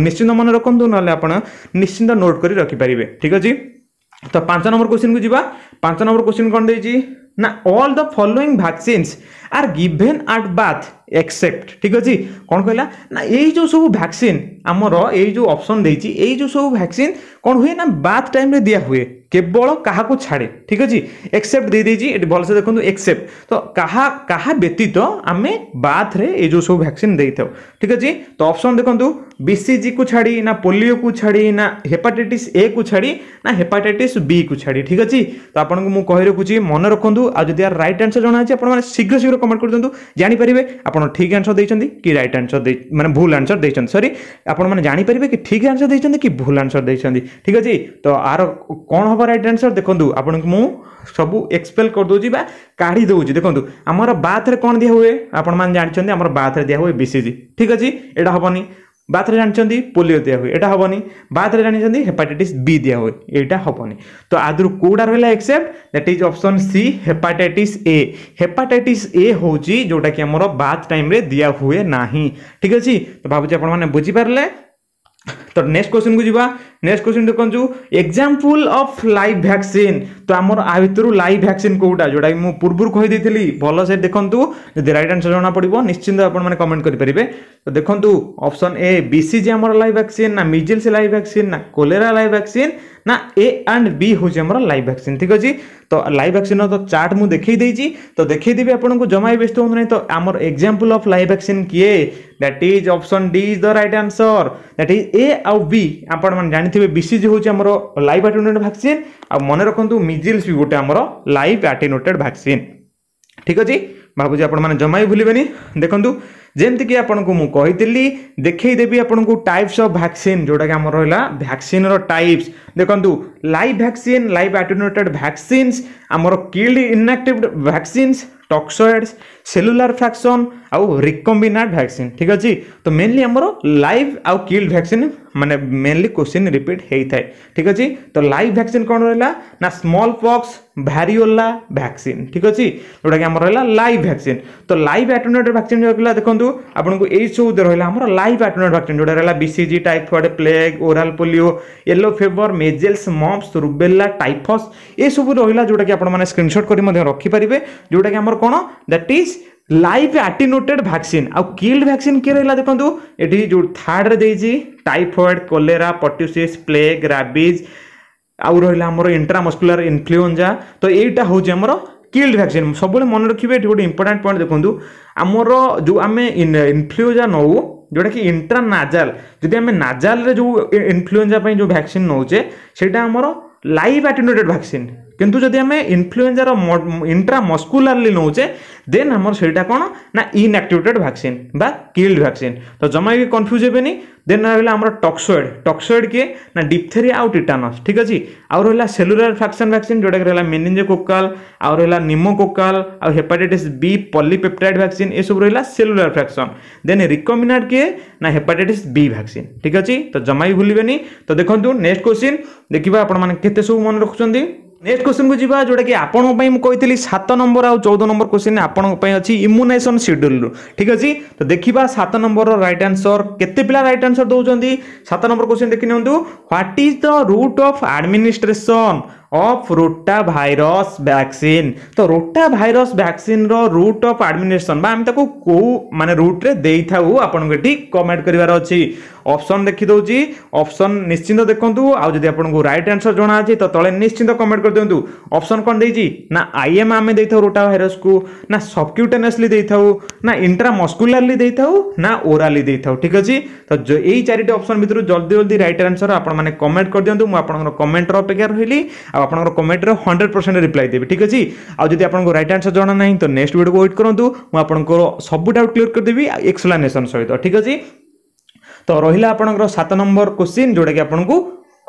निश्चिंत मन रखंतु नले आपण निश्चिंत नोट करी रखि ठीक अछि तो पांच नंबर क्वेश्चन को जीवा पांच नंबर क्वेश्चन कोन देजी ना the following vaccines are given at birth except ଠିକ୍ ଅଛି କ'ଣ କହିଲା ନା ଏଇ ଯେଉଁ ସବୁ ଭ୍ୟାକ୍ସିନ୍ ଆମର ଏଇ ଯେଉଁ ଅପସନ୍ ଦେଇଛି ଏଇ ଯେଉଁ ସବୁ ଭ୍ୟାକ୍ସିନ୍ କ'ଣ ହୁଏ ନା ବାଥ୍ ଟାଇମ୍ରେ ଦିଆ ହୁଏ କେବଳ କାହାକୁ ଛାଡ଼େ ଠିକ୍ ଅଛି ଏକ୍ସେପ୍ଟ ଦେଇଦେଇଛି ଏଠି ଭଲସେ ଦେଖନ୍ତୁ ଏକ୍ସେପ୍ଟ ତ କାହା କାହା ବ୍ୟତୀତ ଆମେ ବାଥ୍ରେ ଏଇ ଯେଉଁ ସବୁ ଭ୍ୟାକ୍ସିନ୍ ଦେଇଥାଉ ଠିକ୍ ଅଛି ତ ଅପସନ୍ ଦେଖନ୍ତୁ ବିସିଜିକୁ ଛାଡ଼ି ନା ପୋଲିଓକୁ ଛାଡ଼ି ନା ହେପାଟାଇଟିସ୍ ଏକୁ ଛାଡ଼ି ନା ହେପାଟାଇଟିସ୍ ବିକୁ ଛାଡ଼ି ଠିକ୍ ଅଛି ତ ଆପଣଙ୍କୁ ମୁଁ କହି ରଖୁଛି ମନେ ରଖନ୍ତୁ ଆଉ ଯଦି ଏହାର ରାଇଟ୍ ଆନ୍ସର୍ ଜଣାଅଛି ଆପଣମାନେ ଶୀଘ୍ର ଶୀଘ୍ର ଭିଡ଼ିଓରେ କମେଣ୍ଟ କରିଦିଅନ୍ତୁ ଜାଣିପାରିବେ ଆପଣ ଠିକ୍ ଆନ୍ସର୍ ଦେଇଛନ୍ତି କି ରାଇଟ୍ ଆନ୍ସର୍ ଦେଇ ମାନେ ଭୁଲ ଆନ୍ସର୍ ଦେଇଛନ୍ତି ସରି ଆପଣମାନେ ଜାଣିପାରିବେ କି ଠିକ୍ ଆନ୍ସର୍ ଦେଇଛନ୍ତି କି ଭୁଲ ଆନ୍ସର୍ ଦେଇଛନ୍ତି ଠିକ୍ ଅଛି ତ ଆର କ'ଣ ହେବ ରାଇଟ୍ ଆନ୍ସର୍ ଦେଖନ୍ତୁ ଆପଣଙ୍କୁ ମୁଁ ସବୁ ଏକ୍ସପେଲ୍ କରିଦେଉଛି ବା କାଢ଼ି ଦେଉଛି ଦେଖନ୍ତୁ ଆମର ବାଥରେ କ'ଣ ଦିଆ ହୁଏ ଆପଣମାନେ ଜାଣିଛନ୍ତି ଆମର ବାଥରେ ଦିଆ ହୁଏ ବିସିଜି ଠିକ୍ ଅଛି ଏଇଟା ହେବନି ବାଥରେ ଜାଣିଛନ୍ତି ପୋଲିଓ ଦିଆହୁଏ ଏଇଟା ହେବନି ବାଥରେ ଜାଣିଛନ୍ତି ହେପାଟାଇଟିସ୍ ବି ଦିଆହୁଏ ଏଇଟା ହେବନି ତ ଆଦୁରୁ କେଉଁଟା ରହିଲା except that is option C hepatitis A hepatitis A ହେଉଛି ଯେଉଁଟାକି ଆମର ବାଥ୍ ଟାଇମ୍ରେ ଦିଆହୁଏ ନାହିଁ ଠିକ୍ ଅଛି ତ ଭାବୁଛି ଆପଣମାନେ ବୁଝିପାରିଲେ ତ ନେକ୍ସଟ କ୍ୱେଶ୍ଚନ୍କୁ ଯିବା ନେକ୍ସଟ କ୍ୱେଶ୍ଚିନ୍ ଦେଖନ୍ତୁ ଏକ୍ଜାମ୍ପଲ୍ ଅଫ୍ ଲାଇଭ୍ ଭ୍ୟାକ୍ସିନ୍ ତ ଆମର ଆ ଭିତରୁ ଲାଇଭ୍ ଭ୍ୟାକ୍ସିନ୍ କେଉଁଟା ଯେଉଁଟାକି ମୁଁ ପୂର୍ବରୁ କହିଦେଇଥିଲି ଭଲସେ ଦେଖନ୍ତୁ ଯଦି ରାଇଟ୍ ଆନ୍ସର୍ ଜଣାପଡ଼ିବ ନିଶ୍ଚିନ୍ତ ଆପଣମାନେ କମେଣ୍ଟ କରିପାରିବେ ତ ଦେଖନ୍ତୁ ଅପସନ୍ ଏ ବିସିଜି ଆମର ଲାଇଭ୍ ଭ୍ୟାକ୍ସିନ୍ ନା ମିଜିଲ୍ସ ଲାଇଭ୍ ଭ୍ୟାକ୍ସିନ୍ ନା କୋଲେରା ଲାଇଭ୍ ଭ୍ୟାକ୍ସିନ୍ ନା ଏ ଆଣ୍ଡ ବି ହେଉଛି ଆମର ଲାଇଭ୍ ଭ୍ୟାକ୍ସିନ୍ ଠିକ୍ ଅଛି ତ ଲାଇଭ୍ ଭ୍ୟାକ୍ସିନ୍ର ତ ଚାର୍ଟ ମୁଁ ଦେଖାଇ ଦେଇଛି ତ ଦେଖାଇଦେବି ଆପଣଙ୍କୁ ଜମା ବି ବ୍ୟସ୍ତ ହୁଅନ୍ତୁ ନାହିଁ ତ ଆମର ଏକ୍ଜାମ୍ପଲ୍ ଅଫ୍ ଲାଇଭ୍ ଭ୍ୟାକ୍ସିନ୍ କିଏ that is option D is the right answer that is A ଆଉ ବି ଆପଣମାନେ ଜାଣି ଜାଣିଥିବେ ବିସିଜି ହେଉଛି ଆମର ଲାଇଭ୍ ଆଟେନୋଟେଡ୍ ଭ୍ୟାକ୍ସିନ୍ ଆଉ ମନେ ରଖନ୍ତୁ ମିଜିଲ୍ସ ବି ଗୋଟେ ଆମର ଲାଇଭ୍ ଆଟେନୋଟେଡ୍ ଭ୍ୟାକ୍ସିନ୍ ଠିକ୍ ଅଛି ଭାବୁଛି ଆପଣମାନେ ଜମା ବି ଭୁଲିବେନି ଦେଖନ୍ତୁ ଯେମିତିକି ଆପଣଙ୍କୁ ମୁଁ କହିଥିଲି ଦେଖେଇଦେବି ଆପଣଙ୍କୁ ଟାଇପ୍ସ ଅଫ୍ ଭ୍ୟାକ୍ସିନ୍ ଯେଉଁଟାକି ଆମର ରହିଲା ଭ୍ୟାକ୍ସିନ୍ର ଟାଇପ୍ସ ଦେଖନ୍ତୁ live vaccine live attenuated vaccines ଆମର killed inactive vaccines toxoids cellular fraction ଆଉ ରିକମ୍ବିନାଟ୍ ଭ୍ୟାକ୍ସିନ୍ ଠିକ୍ ଅଛି ତ ମେନଲି ଆମର ଲାଇଭ୍ ଆଉ କିଲ୍ଡ ଭ୍ୟାକ୍ସିନ୍ ମାନେ ମେନଲି କୋଶ୍ଚିନ୍ ରିପିଟ୍ ହେଇଥାଏ ଠିକ୍ ଅଛି ତ ଲାଇଭ୍ ଭ୍ୟାକ୍ସିନ୍ କ'ଣ ରହିଲା ନା ସ୍ମଲ୍ ପକ୍ସ ଭାରିଓଲା ଭ୍ୟାକ୍ସିନ୍ ଠିକ୍ ଅଛି ଯେଉଁଟାକି ଆମର ରହିଲା ଲାଇଭ୍ ଭ୍ୟାକ୍ସିନ୍ ତ ଲାଇଭ୍ ଆଟୋନେଟ୍ ଭ୍ୟାକ୍ସିନ୍ ରହିଲା ଦେଖନ୍ତୁ ଆପଣଙ୍କୁ ଏଇ ସବୁ ରହିଲା ଆମର ଲାଇଭ୍ ଆଟୋନେଟ୍ ଭ୍ୟାକ୍ସିନ୍ ଯେଉଁଟା ରହିଲା BCG typhoid plague oral polio yellow fever measles mumps rubella typhus ଏସବୁ ରହିଲା ଯେଉଁଟାକି ଆପଣମାନେ ସ୍କ୍ରିନଶଟ୍ କରି ମଧ୍ୟ ରଖିପାରିବେ ଯେଉଁଟାକି ଆମର କ'ଣ that is live attenuated vaccine ଆଉ କିଲ୍ଡ ଭ୍ୟାକ୍ସିନ୍ କିଏ ରହିଲା ଦେଖନ୍ତୁ ଏଠି ଯେଉଁ ଥାର୍ଡ଼ରେ ଦେଇଛି typhoid cholera pertussis plague rabies ଆଉ ରହିଲା ଆମର ଇଣ୍ଟ୍ରାମସ୍କୁଲାର ଇନଫ୍ଲୁଏଞ୍ଜା ତ ଏଇଟା ହେଉଛି ଆମର କିଲ୍ଡ ଭ୍ୟାକ୍ସିନ୍ ସବୁବେଳେ ମନେ ରଖିବେ ଏଠି ଗୋଟେ ଇମ୍ପୋର୍ଟାଣ୍ଟ ପଏଣ୍ଟ ଦେଖନ୍ତୁ ଆମର ଯେଉଁ ଆମେ ଇନଫ୍ଲୁଏଞ୍ଜା ନେଉ ଯେଉଁଟାକି ଇଣ୍ଟ୍ରା ନାଜାଲ ଯଦି ଆମେ ନାଜାଲରେ ଯେଉଁ ଇନଫ୍ଲୁଏଞ୍ଜା ପାଇଁ ଯେଉଁ ଭ୍ୟାକ୍ସିନ୍ ନେଉଛେ ସେଇଟା ଆମର ଲାଇଭ୍ ଆଟିନ୍ୟୁଟେଡ୍ ଭ୍ୟାକ୍ସିନ୍ କିନ୍ତୁ ଯଦି ଆମେ ଇନଫ୍ଲୁଏଞ୍ଜାର ଇଣ୍ଟ୍ରା ମସ୍କୁଲାରଲି ନେଉଛେ ଦେନ୍ ଆମର ସେଇଟା କ'ଣ ନା ଇନ୍ଆକ୍ଟିଭେଟେଡ୍ ଭ୍ୟାକ୍ସିନ୍ ବା କିଲ୍ଡ ଭ୍ୟାକ୍ସିନ୍ ତ ଜମା ବି କନଫ୍ୟୁଜ୍ ହେବେନି ଦେନ୍ ରହିଲା ଆମର ଟକ୍ସୋଏଡ୍ ଟକ୍ସୋଏଡ୍ କିଏ ନା ଡିପ୍ଥେରିଆ ଆଉ ଟିଟାନସ୍ ଠିକ୍ ଅଛି ଆଉ ରହିଲା ସେଲୁଲାର ଫ୍ରାକ୍ସନ୍ ଭ୍ୟାକ୍ସିନ୍ ଯେଉଁଟାକି ରହିଲା ମେନିଞ୍ଜୋକୋକାଲ୍ ଆଉ ରହିଲା ନିମୋକୋକାଲ୍ ଆଉ ହେପାଟାଇଟିସ୍ ବି ପଲିପେପ୍ଟାଇଡ୍ ଭ୍ୟାକ୍ସିନ୍ ଏସବୁ ରହିଲା ସେଲୁଲାର ଫ୍ରାକ୍ସନ୍ ଦେନ୍ ରିକମିନାଟ୍ କିଏ ନା ହେପାଟାଇଟିସ୍ ବି ଭ୍ୟାକ୍ସିନ୍ ଠିକ୍ ଅଛି ତ ଜମା ବି ଭୁଲିବେନି ତ ଦେଖନ୍ତୁ ନେକ୍ସଟ କୋଶ୍ଚିନ୍ ଦେଖିବା ଆପଣମାନେ କେତେ ସବୁ ମନେ ରଖୁଛନ୍ତି নেক্সট কোশ্ଚିনକୁ ଯିବା ଯେଉଁଟାକି ଆପଣଙ୍କ ପାଇଁ ମୁଁ କହିଥିଲି ସାତ ନମ୍ବର ଆଉ ଚଉଦ ନମ୍ବର କୋଶ୍ଚିନ୍ ଆପଣଙ୍କ ପାଇଁ ଅଛି ଇମ୍ୟୁନାଇଜେସନ୍ ସିଡ୍ୟୁଲ୍ରୁ ଠିକ୍ ଅଛି ତ ଦେଖିବା ସାତ ନମ୍ବରର ରାଇଟ୍ ଆନ୍ସର୍ କେତେ ପିଲା ରାଇଟ୍ ଆନ୍ସର୍ ଦେଉଛନ୍ତି ସାତ ନମ୍ବର କୋଶ୍ଚିନ୍ ଦେଖି ନିଅନ୍ତୁ what is the route of administration of rotavirus vaccine ତ ରୋଟା ଭାଇରସ୍ ଭ୍ୟାକ୍ସିନ୍ର ରୁଟ୍ ଅଫ୍ ଆଡମିନିଷ୍ଟ୍ରେସନ୍ ବା ଆମେ ତାକୁ କେଉଁ ମାନେ ରୁଟ୍ରେ ଦେଇଥାଉ ଆପଣଙ୍କୁ ଏଠି କମେଣ୍ଟ କରିବାର ଅଛି ଅପସନ୍ ଦେଖିଦେଉଛି ଅପସନ୍ ନିଶ୍ଚିନ୍ତ ଦେଖନ୍ତୁ ଆଉ ଯଦି ଆପଣଙ୍କୁ ରାଇଟ୍ ଆନ୍ସର୍ ଜଣାଅଛି ତ ତଳେ ନିଶ୍ଚିନ୍ତ କମେଣ୍ଟ କରିଦିଅନ୍ତୁ ଅପସନ୍ କ'ଣ ଦେଇଛି ନା ଆଇଏମ୍ ଆମେ ଦେଇଥାଉ ରୋଟା ଭାଇରସ୍କୁ ନା ସବ୍କ୍ୟୁଟେନିୟସ୍ଲି ଦେଇଥାଉ ନା ଇଣ୍ଟ୍ରାମସ୍କୁଲାରଲି ଦେଇଥାଉ ନା ଓରାଲି ଦେଇଥାଉ ଠିକ୍ ଅଛି ତ ଏଇ ଚାରିଟି ଅପସନ୍ ଭିତରୁ ଜଲ୍ଦି ଜଲ୍ଦି ରାଇଟ୍ ଆନ୍ସର୍ ଆପଣମାନେ କମେଣ୍ଟ କରିଦିଅନ୍ତୁ ମୁଁ ଆପଣଙ୍କର କମେଣ୍ଟର ଅପେକ୍ଷା ରହିଲି আপনার কমেন্টরে হন্ড্রেড পরসেন্ট রিপ্লাই দেবি ঠিক আছে আউ যদি আপনার রাইট আনসর জনা না তো নেক্সট ভিডিওকে ওয়েট করতু মু আপনার সবু ডাউট ক্লিয়ার করেদেবি এক্সপ্লানেসন সহিত ঠিক আছে তো রহিলা আপনার সাত নম্বর কোশ্চিন যেটা কি আপনার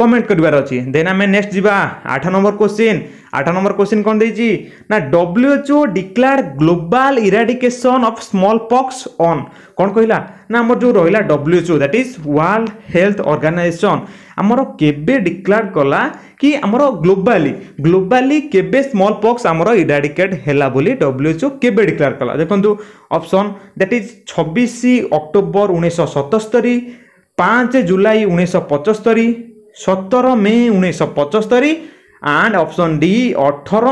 কমেন্ট করবার অছি দেন আমি নেক্সট যা আঠ নম্বর কোশ্চিন আঠ নম্বর কোশ্চিন কম দিয়েছি না WHO declare global eradication of smallpox on কম কহিলা না আমার যে রহিলা WHO that is World Health Organization আমার কেবে ডিক্লার কলা কি আমার গ্লোবালি গ্লোবালি কেবে স্মল পক্স আমার ইরাডিকেট হেলা বলে ডব্লুএচও কেবে ডিক্লার কলা দেখুন অপশন দ্যাট ইজ ছবিশ অক্টোবর উনিশশো সতস্তরি পাঁচ জুলাই উনিশশো পঁচস্তরি सतर मे उन्नीस पचस्तरी एंड ऑप्शन डी अठर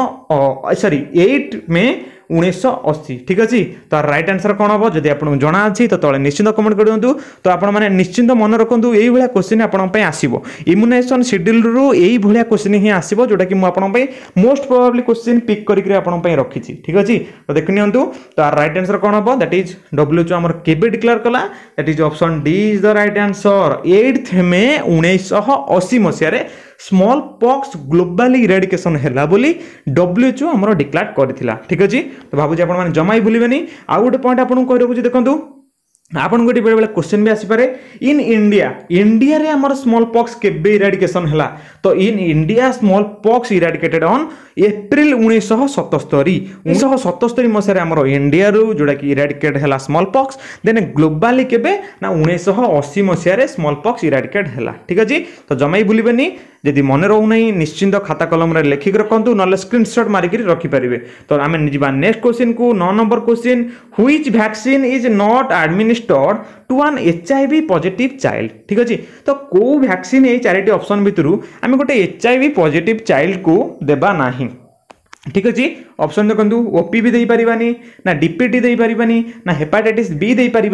सॉरी एट मे ଉଣେଇଶହ ଅଶୀ ଠିକ୍ ଅଛି ତ ରାଇଟ୍ ଆନ୍ସର କ'ଣ ହେବ ଯଦି ଆପଣଙ୍କୁ ଜଣାଅଛି ତ ତଳେ ନିଶ୍ଚିନ୍ତ କମେଣ୍ଟ କରିଦିଅନ୍ତୁ ତ ଆପଣମାନେ ନିଶ୍ଚିନ୍ତ ମନେ ରଖନ୍ତୁ ଏଇଭଳିଆ କୋଶ୍ଚିନ୍ ଆପଣଙ୍କ ପାଇଁ ଆସିବ ଇମ୍ୟୁନାଇଜେସନ୍ ସିଡ୍ୟୁଲ୍ରୁ ଏଇଭଳିଆ କୋଶ୍ଚିନ୍ ହିଁ ଆସିବ ଯେଉଁଟାକି ମୁଁ ଆପଣଙ୍କ ପାଇଁ ମୋଷ୍ଟ ପ୍ରୋବାବ୍ଲି କୋଶ୍ଚିନ୍ ପିକ୍ କରିକି ଆପଣଙ୍କ ପାଇଁ ରଖିଛି ଠିକ୍ ଅଛି ତ ଦେଖିନିଅନ୍ତୁ ତ ରାଇଟ୍ ଆନ୍ସର କ'ଣ ହେବ ଦ୍ୟାଟ୍ ଇଜ୍ ଡବ୍ଲ୍ୟୁଏଚ୍ଓ ଆମର କେବେ ଡିକ୍ଲେୟାର କଲା that is option D is the right answer eight May ଉଣେଇଶହ ଅଶୀ ମସିହାରେ ସ୍ମଲ୍ ପକ୍ସ ଗ୍ଲୋବାଲି ଇରାଡିକେସନ୍ ହେଲା ବୋଲି ଡବ୍ଲ୍ୟୁଏଚ୍ଓ ଆମର ଡିକ୍ଲାର କରିଥିଲା ଠିକ୍ ଅଛି ତ ଭାବୁଛି ଆପଣମାନେ ଜମା ବି ଭୁଲିବେନି ଆଉ ଗୋଟେ ପଏଣ୍ଟ ଆପଣଙ୍କୁ କହି ରଖୁଛି ଦେଖନ୍ତୁ ଆପଣଙ୍କୁ ଏଠି ବେଳେବେଳେ କୋଶ୍ଚିନ୍ ବି ଆସିପାରେ ଇନ୍ ଇଣ୍ଡିଆ ଇଣ୍ଡିଆରେ ଆମର ସ୍ମଲ୍ ପକ୍ସ କେବେ ଇରାଡିକେସନ୍ ହେଲା ତ in India smallpox eradicated on April ଉଣେଇଶହ ସତସ୍ତରୀ ଉଣେଇଶହ ସତସ୍ତରୀ ମସିହାରେ ଆମର ଇଣ୍ଡିଆରୁ ଯେଉଁଟାକି ଇରାଡିକେଟ୍ ହେଲା ସ୍ମଲ୍ ପକ୍ସ ଦେନ୍ ଗ୍ଲୋବାଲି କେବେ ନା ଉଣେଇଶହ ଅଶୀ ମସିହାରେ ସ୍ମଲ୍ ପକ୍ସ ଇରାଡିକେଟ୍ ହେଲା ଠିକ୍ ଅଛି ତ ଜମାଇ ଭୁଲିବେନି ଯଦି ମନେ ରହୁନାହିଁ ନିଶ୍ଚିନ୍ତ ଖାତା କଲମରେ ଲେଖିକି ରଖନ୍ତୁ ନହେଲେ ସ୍କ୍ରିନସଟ୍ ମାରିକି ରଖିପାରିବେ ତ ଆମେ ଯିବା ନେକ୍ସଟ କୋଶ୍ଚିନ୍କୁ ନଅ number question which vaccine is not administered to an H I V positive child ଠିକ୍ ଅଛି ତ କେଉଁ ଭ୍ୟାକ୍ସିନ୍ ଏଇ ଚାରିଟି ଅପସନ୍ ଭିତରୁ ଆମେ ଗୋଟେ ଏଚ୍ ଆଇ ଭି ପଜିଟିଭ୍ ଚାଇଲ୍ଡକୁ ଦେବା ନାହିଁ ঠিক আছে অপসন দেখুন ওপি বি দেইপারি না ডিপিটি দেইপারি না হেপাটাইটিস বি দেইপারি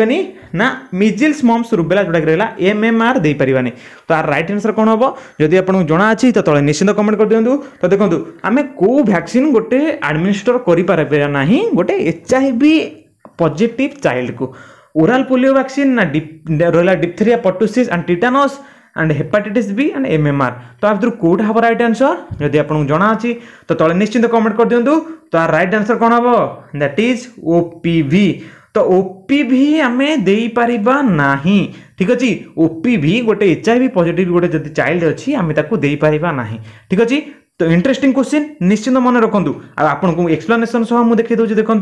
না মিজিলস মমস রুবেলা যেটা রহলা এম এম আর দেইপারি তো আর রাইট আনসর কোণ হব যদি আপনার জনা আছে তো তলে নিশ্চিত কমেন্ট করে দিও তো দেখুন আমি কেউ ভ্যাকসিন গোটে আডমিনিষ্টর করে পারা না গোটে এচআইভি পজিটিভ চাইল্ড কু ওরাল পোলিও ভ্যাকসিন না রহলা diphtheria pertussis and tetanus and hepatitis B and M M R ତ ଆ ଭିତରୁ କେଉଁଟା ହେବ ରାଇଟ୍ ଆନ୍ସର୍ ଯଦି ଆପଣଙ୍କୁ ଜଣାଅଛି ତ ତଳେ ନିଶ୍ଚିନ୍ତ କମେଣ୍ଟ କରିଦିଅନ୍ତୁ ତ ଆର୍ ରାଇଟ୍ ଆନ୍ସର୍ କ'ଣ ହେବ that is O P V ତ ଓ ପି ଭି ଆମେ ଦେଇପାରିବା ନାହିଁ ঠিক আছে ওপিভি গোটে এইচআইভি পজিটিভ গোটে যদি চাইল্ড অছি আমি তাকে দেইপারিবা নাহি ঠিক আছে তো ইন্টারেস্টিং কোশ্চিন নিশ্চিন্ত মনে রাখতু আর আপনার এক্সপ্লানেসন সহ মু দেখে দেছি দেখুন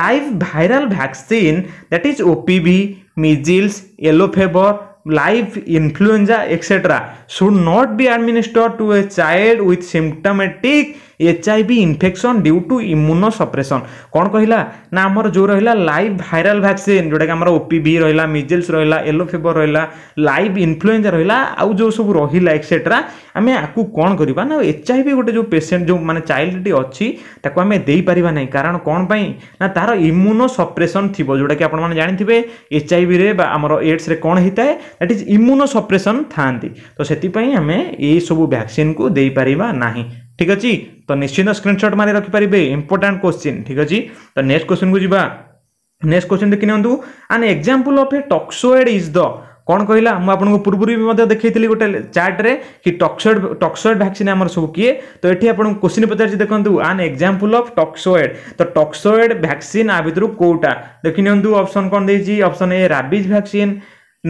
live viral vaccine that is OPV measles yellow fever life, influenza, etc. should not be administered to a child with symptomatic H I V infection due to immunosuppression କ'ଣ କହିଲା ନା ଆମର ଯେଉଁ ରହିଲା ଲାଇଭ୍ ଭାଇରାଲ୍ ଭ୍ୟାକ୍ସିନ୍ ଯେଉଁଟାକି ଆମର ଓ ପି ଭି ରହିଲା ମିଜେଲ୍ସ ରହିଲା ୟେଲୋ ଫିଭର ରହିଲା ଲାଇଭ୍ ଇନଫ୍ଲୁଏଞ୍ଜା ରହିଲା ଆଉ ଯେଉଁ ସବୁ ରହିଲା ଏକ୍ସେଟ୍ରା ଆମେ ଆକୁ କ'ଣ କରିବା ନା ଏଚ୍ ଆଇ ଭି ଗୋଟେ ଯେଉଁ ପେସେଣ୍ଟ ଯେଉଁ ମାନେ ଚାଇଲ୍ଡଟି ଅଛି ତାକୁ ଆମେ ଦେଇପାରିବା ନାହିଁ କାରଣ କ'ଣ ପାଇଁ ନା ତାର ଇମ୍ୟୁନୋ ସପ୍ରେସନ୍ ଥିବ ଯେଉଁଟାକି ଆପଣମାନେ ଜାଣିଥିବେ ଏଚ୍ ଆଇ ଭିରେ ବା ଆମର ଏଡ୍ସରେ କ'ଣ ହେଇଥାଏ ଦ୍ୟାଟ୍ ଇଜ୍ ଇମ୍ୟୁନୋ ସପ୍ରେସନ୍ ଥାଆନ୍ତି ତ ସେଥିପାଇଁ ଆମେ ଏଇସବୁ ଭ୍ୟାକ୍ସିନ୍କୁ ଦେଇପାରିବା ନାହିଁ ঠিক আছে তো নিশ্চিত স্ক্রিনশট মারি রাখিপারে ইম্পর্টাট কোশ্চিন ঠিক আছে তো নেক্সট কোশ্চিন কু যা নেক্সট কোশ্চিন দেখি new an example of a toxoid is the କ'ଣ କହିଲା ମୁଁ ଆପଣଙ୍କୁ ପୂର୍ବରୁ ବି ମଧ୍ୟ ଦେଖାଇଥିଲି ଗୋଟେ ଚାର୍ଟରେ କି ଟକ୍ସୋଏଡ୍ ଟକ୍ସୋଏଡ୍ ଭ୍ୟାକ୍ସିନ୍ ଆମର ସବୁ କିଏ ତ ଏଠି ଆପଣଙ୍କୁ କୋଶ୍ଚିନ୍ ପଚାରିଛି ଦେଖନ୍ତୁ ଆନ୍ ଏକ୍ଜାମ୍ପଲ୍ ଅଫ୍ ଟକ୍ସୋଏଡ୍ ତ ଟକ୍ସୋଏଡ୍ ଭ୍ୟାକ୍ସିନ୍ ଆ ଭିତରୁ କେଉଁଟା ଦେଖିନିଅନ୍ତୁ ଅପସନ୍ କ'ଣ ଦେଇଛି ଅପସନ୍ ଏ ରାବିଜ୍ ଭ୍ୟାକ୍ସିନ୍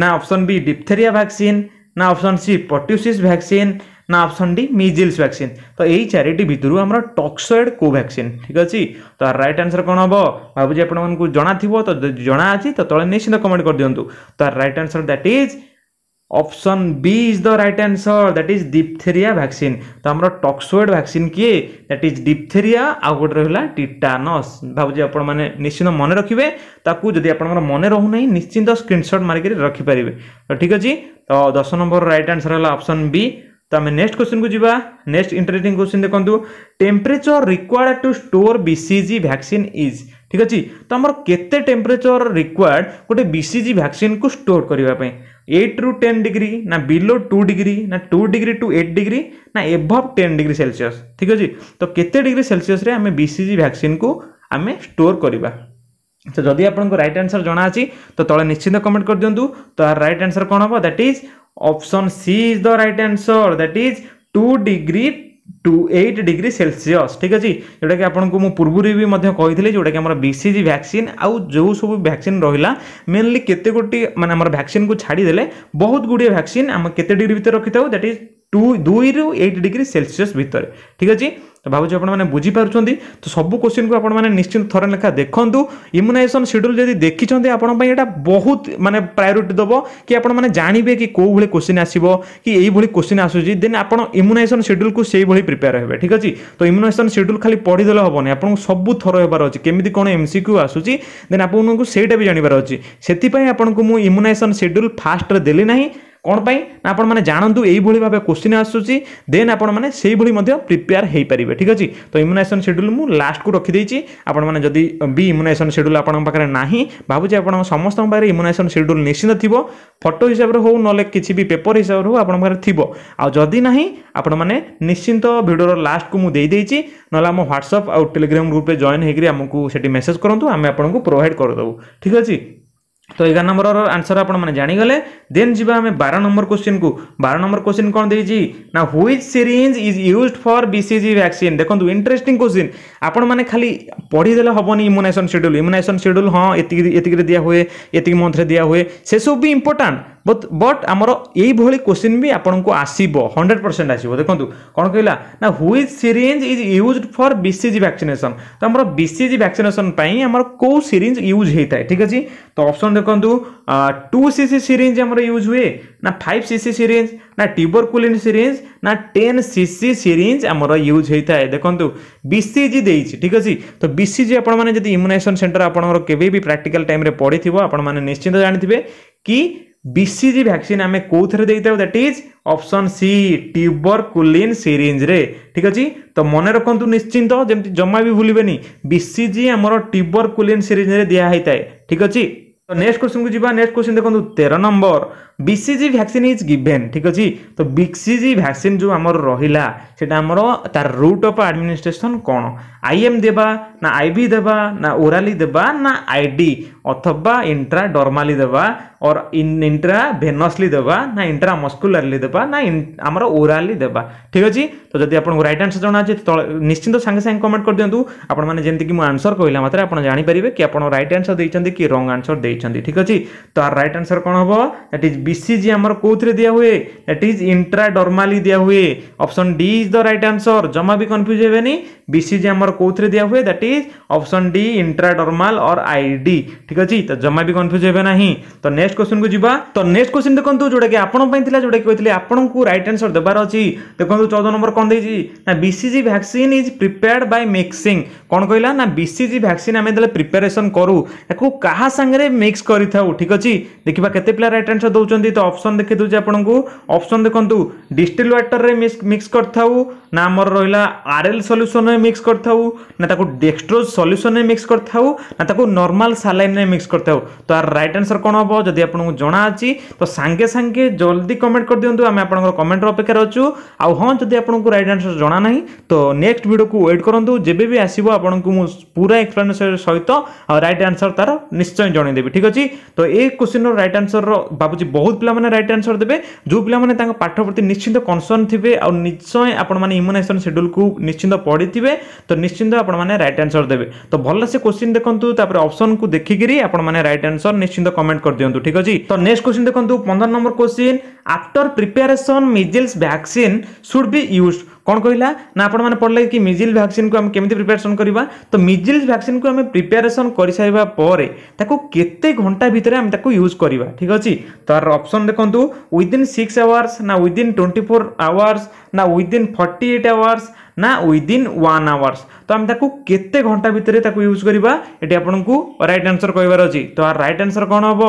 ନା ଅପସନ୍ ବି ଡିପ୍ଥେରିଆ ଭ୍ୟାକ୍ସିନ୍ ନା ଅପସନ୍ ସି ପଟ୍ୟୁସିସ୍ ଭ୍ୟାକ୍ସିନ୍ ନା ଅପସନ୍ ଡି ମିଜିଲ୍ସ ଭ୍ୟାକ୍ସିନ୍ ତ ଏଇ ଚାରିଟି ଭିତରୁ ଆମର ଟକ୍ସଏଡ୍ କୋ ଭ୍ୟାକ୍ସିନ୍ ଠିକ୍ ଅଛି ତ ରାଇଟ୍ ଆନ୍ସର୍ କ'ଣ ହେବ ଭାବୁଛି ଆପଣମାନଙ୍କୁ ଜଣାଥିବ ତ ଜଣା ଅଛି ତ ତଳେ ନିଶ୍ଚିତ କମେଣ୍ଟ କରିଦିଅନ୍ତୁ ତ right answer that is option B is the right answer that is diphtheria vaccine তো আমার টক্সোয়েড ভ্যাকসিন কিয়ে দ্যাট ইজ ডিপথেরিয়া আউ গোটে রহিলা টিটানস ভাবুছি আপন মানে নিশ্চিন্ত মনে রাখবে তাকে যদি আপনার মনে রহু না নিশ্চিন্ত স্ক্রিনশট মারিকি রাখিপারে তো ঠিক আছে তো দশ নম্বর রাইট আনসর হল অপশন বি তো আমি নেক্সট কোশ্চিন কু যা নেক্সট ইন্টারেস্টিং কোশ্চিন দেখুন temperature required to store BCG vaccine is ঠিক আছে তো আমার কেতে টেম্পরেচর রিকোয়ার্ড গোটে বিসিজি ভ্যাকসিন কু স্টোর করা এইট রু টেন ডিগ্রি না বিলো টু ডিগ্রি না two degree two eight degree না এভভ টেন ডিগ্রি সেলসিয়স ঠিক আছে তো কেতে ডিগ্রি সেলসিয়সে আমি বিসিজি ভ্যাকসিন কু আমি স্টোর করা तो जदि आपको रईट आनसर जना तो तले निश्चित कमेंट कर दिंतु तो यार रईट आनसर कौन हम that is option C is the right answer that is two degree to eight degree celsius ठीक अच्छे जोटा कि आपको मुझ पूर्वर भी कही जोटा कि बीसीजी भैक्सीन आउ जो सब भैक्सीन रहा मेनली केते गोटी मानते भैक्सीन को छाड़ीदे बहुत गुड़े भैक्सीन आम के डिग्री भितर रखी था दैट इज টু দুইরু এইট ডিগ্রি সেলসিয়স ভিতরে ঠিক আছে তো ভাবুছি আপনার বুঝিপারুচ্ছেন তো সবু কোশ্চিনকু আপনার নিশ্চিত থরে লেখা দেখুন ইমুনাইজেসন সেড্যুল যদি দেখিছেন আপনার এটা বহুত মানে প্রায়োরিটি দেব কি আপনার জাঁবে কি কেউভাবে কোশ্চিন আসব কি এইভাবে কোশ্চিন আসুচি দেন আপনার ইমুনাইজেসন সেড্যুলকু সেইভাবে প্রিপেয়ার হবে ঠিক আছে তো ইমুনাইজেসন সেড্যুল খালি পড়িদেলে হবনি আপনার সবু থর হবার অছে কেমিতি কোণ এমসিকিউ আসুচি দেন আপনার সেইটা বি জাঁবার অছে সেপাই আপনার ইমুনাইজেসন সেড্যুল ফাষ্টরে দেলি না କ'ଣ ପାଇଁ ନା ଆପଣମାନେ ଜାଣନ୍ତୁ ଏଇଭଳି ଭାବେ କୋଶ୍ଚିନ୍ ଆସୁଛି ଦେନ୍ ଆପଣମାନେ ସେଇଭଳି ମଧ୍ୟ ପ୍ରିପେୟାର ହେଇପାରିବେ ଠିକ୍ ଅଛି ତ ଇମ୍ୟୁନାଇଜେସନ୍ ସେଡ୍ୟୁଲ୍ ମୁଁ ଲାଷ୍ଟକୁ ରଖିଦେଇଛି ଆପଣମାନେ ଯଦି ବି ଇମ୍ୟୁନାଇଜେସନ୍ ସେଡ୍ୟୁଲ୍ ଆପଣଙ୍କ ପାଖରେ ନାହିଁ ଭାବୁଛି ଆପଣଙ୍କ ସମସ୍ତଙ୍କ ପାଖରେ ଇମ୍ୟୁନାଇଜେସନ୍ ସେଡ୍ୟୁଲ୍ ନିଶ୍ଚିତ ଥିବ ଫଟୋ ହିସାବରେ ହେଉ ନହେଲେ କିଛି ବି ପେପର ହିସାବରେ ହେଉ ଆପଣଙ୍କ ପାଖରେ ଥିବ ଆଉ ଯଦି ନାହିଁ ଆପଣମାନେ ନିଶ୍ଚିନ୍ତ ଭିଡ଼ିଓର ଲାଷ୍ଟକୁ ମୁଁ ଦେଇଦେଇଛି ନହେଲେ ଆମ ହ୍ୱାଟ୍ସଆପ୍ ଆଉ ଟେଲିଗ୍ରାମ ଗ୍ରୁପ୍ରେ ଜଏନ୍ ହେଇକରି ଆମକୁ ସେଠି ମେସେଜ୍ କରନ୍ତୁ ଆମେ ଆପଣଙ୍କୁ ପ୍ରୋଭାଇଡ଼ କରିଦେବୁ ଠିକ୍ ଅଛି तो एगार नंबर आंसर आपने जानीगले देन जी बार नंबर क्वेश्चन को बार नंबर क्वेश्चन कौन देखिए ना which syringe is use for BCG vaccine देखो इंटरेस्टिंग क्वेश्चन आपण मैंने खाली पढ़ीदे हेनी इम्युनाइजेसन सेड्यूल इम्युनाइजेसन सेड्यूल हाँ ये दि हुए ये मंथ में हुए से सब भी इंपोर्टां ବଟ୍ ବଟ୍ ଆମର ଏଇଭଳି କୋଶ୍ଚିନ୍ ବି ଆପଣଙ୍କୁ ଆସିବ ହଣ୍ଡ୍ରେଡ଼ ପରସେଣ୍ଟ ଆସିବ ଦେଖନ୍ତୁ କ'ଣ କହିଲା ନା which syringe is use for BCG vaccination ତ ଆମର ବିସିଜି ଭ୍ୟାକ୍ସିନେସନ୍ ପାଇଁ ଆମର କେଉଁ ସିରିଞ୍ଜ ୟୁଜ୍ ହେଇଥାଏ ଠିକ୍ ଅଛି ତ ଅପସନ୍ ଦେଖନ୍ତୁ ଟୁ ସି ସି ସିରିଞ୍ଜ ଆମର ୟୁଜ୍ ହୁଏ ନା ଫାଇଭ୍ ସି ସି ସିରିଞ୍ଜ ନା ଟିବରକୁଲିନ୍ ସିରିଞ୍ଜ ନା ଟେନ୍ ସି ସି ସିରିଞ୍ଜ ଆମର ୟୁଜ୍ ହେଇଥାଏ ଦେଖନ୍ତୁ ବିସିଜି ଦେଇଛି ଠିକ୍ ଅଛି ତ ବିସିଜି ଆପଣମାନେ ଯଦି ଇମ୍ୟୁନାଇଜେସନ୍ ସେଣ୍ଟର ଆପଣଙ୍କର କେବେ ବି ପ୍ରାକ୍ଟିକାଲ୍ ଟାଇମ୍ରେ ପଡ଼ିଥିବ ଆପଣମାନେ ନିଶ୍ଚିନ୍ତ ଜାଣିଥିବେ କି ବିସିଜି ଭ୍ୟାକ୍ସିନ୍ ଆମେ କେଉଁଥିରେ ଦେଇଥାଉ that is option C tuberculin ସିରିଞ୍ଜରେ ଠିକ୍ ଅଛି ତ ମନେ ରଖନ୍ତୁ ନିଶ୍ଚିନ୍ତ ଯେମିତି ଜମା ବି ଭୁଲିବେନି ବିସିଜି ଆମର ଟ୍ୟୁବର୍ କୁଲିନ୍ ସିରିଞ୍ଜରେ ଦିଆହେଇଥାଏ ଠିକ୍ ଅଛି ତ ନେକ୍ସଟ କୋଶ୍ଚିନ୍କୁ ଯିବା ନେକ୍ସଟ କୋଶ୍ଚିନ୍ ଦେଖନ୍ତୁ ତେର ନମ୍ବର বিসিজি ভ্যাকসিন ইজ গিভেন ঠিক ଅଛି ତ ବିସିଜି ଭ୍ୟାକ୍ସିନ୍ ଯେଉଁ ଆମର ରହିଲା ସେଇଟା ଆମର ତାର ରୁଟ୍ ଅଫ୍ ଆଡମିନିଷ୍ଟ୍ରେସନ୍ କ'ଣ ଆଇ ଏମ୍ ଦେବା ନା ଆଇ ଭି ଦେବା ନା ଓରାଲି ଦେବା ନା ଆଇ ଡି ଅଥବା ଇଣ୍ଟ୍ରା ଡର୍ମାଲି ଦେବା ଅର୍ ଇଣ୍ଟ୍ରା ଭେନସଲି ଦେବା ନା ଇଣ୍ଟ୍ରା ମସ୍କୁଲାରଲି ଦେବା ନା ଆମର ଓରାଲି ଦେବା ଠିକ୍ ଅଛି ତ ଯଦି ଆପଣଙ୍କୁ ରାଇଟ୍ ଆନ୍ସର୍ ଜଣାଅଛି ତଳେ ନିଶ୍ଚିନ୍ତ ସାଙ୍ଗେ ସାଙ୍ଗେ କମେଣ୍ଟ କରିଦିଅନ୍ତୁ ଆପଣମାନେ ଯେମିତିକି ମୁଁ ଆନ୍ସର୍ କହିଲା ମାତ୍ରେ ଆପଣ ଜାଣିପାରିବେ କି ଆପଣ ରାଇଟ୍ ଆନ୍ସର୍ ଦେଇଛନ୍ତି କି ରଙ୍ଗ ଆନ୍ସର୍ ଦେଇଛନ୍ତି ଠିକ୍ ଅଛି ତ ରାଇଟ୍ ଆନ୍ସର୍ କ'ଣ ହେବ ଦ୍ୟାଟ୍ ଇଜ୍ বিসিজি আমার কোথায় দিয়া হুয়ে দ্যাট ইজ ইন্ট্রাডর্মালি দিয়া হুয়ে option D is the right answer জমা বি কনফ্ୟୁজ ହେବେନି বিসিজি আমার কোথায় দিয়া হুয়ে that is option D intradermal or ID ঠিক আছে তো জমা বি কনফ্ୟୁজ হেবে না তো নেক্সট কোশ্চিন কু যা তো নেক্সট কোশ্চিন দেখুন যেটা কি আপনার লা যেটা কি আপনার রাইট আনসর দেবার অছি দেখুন চৌদ নম্বর কম দিয়েছি না BCG vaccine is prepared by mixing কোণ কহিলা না বিসিজি ভ্যাকসিন আমি যেতে প্রিপেয়ারেসন করু একু কাহা সাংরে মিক্স করে থাও ঠিক আছে দেখিবা কেতে পিলা রাইট আনসর দৌঁচ ଚାହୁଁଛନ୍ତି ତ ଅପସନ୍ ଦେଖେଇଦେଉଛି ଆପଣଙ୍କୁ ଅପସନ୍ ଦେଖନ୍ତୁ ଡିଷ୍ଟିଲ୍ ୱାଟର୍ରେ ମିକ୍ସ କରିଥାଉ ନା ଆମର ରହିଲା ଆର୍ଏଲ୍ ସଲ୍ୟୁସନ୍ରେ ମିକ୍ସ କରିଥାଉ ନା ତାକୁ ଡେକ୍ସଟ୍ରୋଜ୍ ସଲ୍ୟୁସନ୍ରେ ମିକ୍ସ କରିଥାଉ ନା ତାକୁ ନର୍ମାଲ୍ ସାଲାଇନ୍ରେ ମିକ୍ସ କରିଥାଉ ତ ଆର ରାଇଟ୍ ଆନ୍ସର୍ କ'ଣ ହେବ ଯଦି ଆପଣଙ୍କୁ ଜଣା ଅଛି ତ ସାଙ୍ଗେ ସାଙ୍ଗେ ଜଲ୍ଦି କମେଣ୍ଟ କରିଦିଅନ୍ତୁ ଆମେ ଆପଣଙ୍କର କମେଣ୍ଟର ଅପେକ୍ଷାରେ ଅଛୁ ଆଉ ହଁ ଯଦି ଆପଣଙ୍କୁ ରାଇଟ୍ ଆନ୍ସର୍ ଜଣା ନାହିଁ ତ ନେକ୍ସଟ ଭିଡ଼ିଓକୁ ୱେଟ୍ କରନ୍ତୁ ଯେବେ ବି ଆସିବ ଆପଣଙ୍କୁ ମୁଁ ପୁରା ଏକ୍ସପ୍ଲାନେସନ୍ ସହିତ ଆଉ ରାଇଟ୍ ଆନ୍ସର୍ ତାର ନିଶ୍ଚୟ ଜଣାଇଦେବି ଠିକ୍ ଅଛି ତ ଏଇ କୋଶ୍ଚିନ୍ର ରାଇଟ୍ ଆନ୍ସର୍ର ଭାବୁଛି ବହୁତ ବହୁତ ପିଲାମାନେ ରାଇଟ୍ ଆନ୍ସର୍ ଦେବେ ଯେଉଁ ପିଲାମାନେ ତାଙ୍କ ପାଠ ପ୍ରତି ନିଶ୍ଚିନ୍ତ କନସର୍ନ ଥିବେ ଆଉ ନିଶ୍ଚୟ ଆପଣମାନେ ଇମ୍ୟୁନାଇଜେସନ୍ ସେଡ୍ୟୁଲ୍କୁ ନିଶ୍ଚିନ୍ତ ପଢ଼ିଥିବେ ତ ନିଶ୍ଚିନ୍ତ ଆପଣମାନେ ରାଇଟ୍ ଆନ୍ସର୍ ଦେବେ ତ ଭଲସେ କୋଶ୍ଚିନ୍ ଦେଖନ୍ତୁ ତାପରେ ଅପସନ୍କୁ ଦେଖିକିରି ଆପଣମାନେ ରାଇଟ୍ ଆନ୍ସର୍ ନିଶ୍ଚିନ୍ତ କମେଣ୍ଟ କରିଦିଅନ୍ତୁ ଠିକ୍ ଅଛି ତ ନେକ୍ସଟ କୋଶ୍ଚିନ୍ ଦେଖନ୍ତୁ ପନ୍ଦର ନମ୍ବର question after preparation measles vaccine should be use कौन कहला ना आपण पढ़ले कि मिजिल भैक्सीन को आम केमी प्रिपेरेसन करवा तो मिजिल भैक्सीन को आम प्रिपेरेसन कर सारापर केते घंटा भितर आम यूज करवा ठीक अच्छे तार अप्सन देखूँ विदिन सिक्स आवर्स ना विदिन ट्वेंटी फोर आवर्स ना विदिन फर्टी एट आवर्स ना विदिन वन आवर्स तो आम केते घंटा भितर यूज करवा ये आपको रईट आंसर कहबार अच्छी तो आर रईट आंसर कौन हम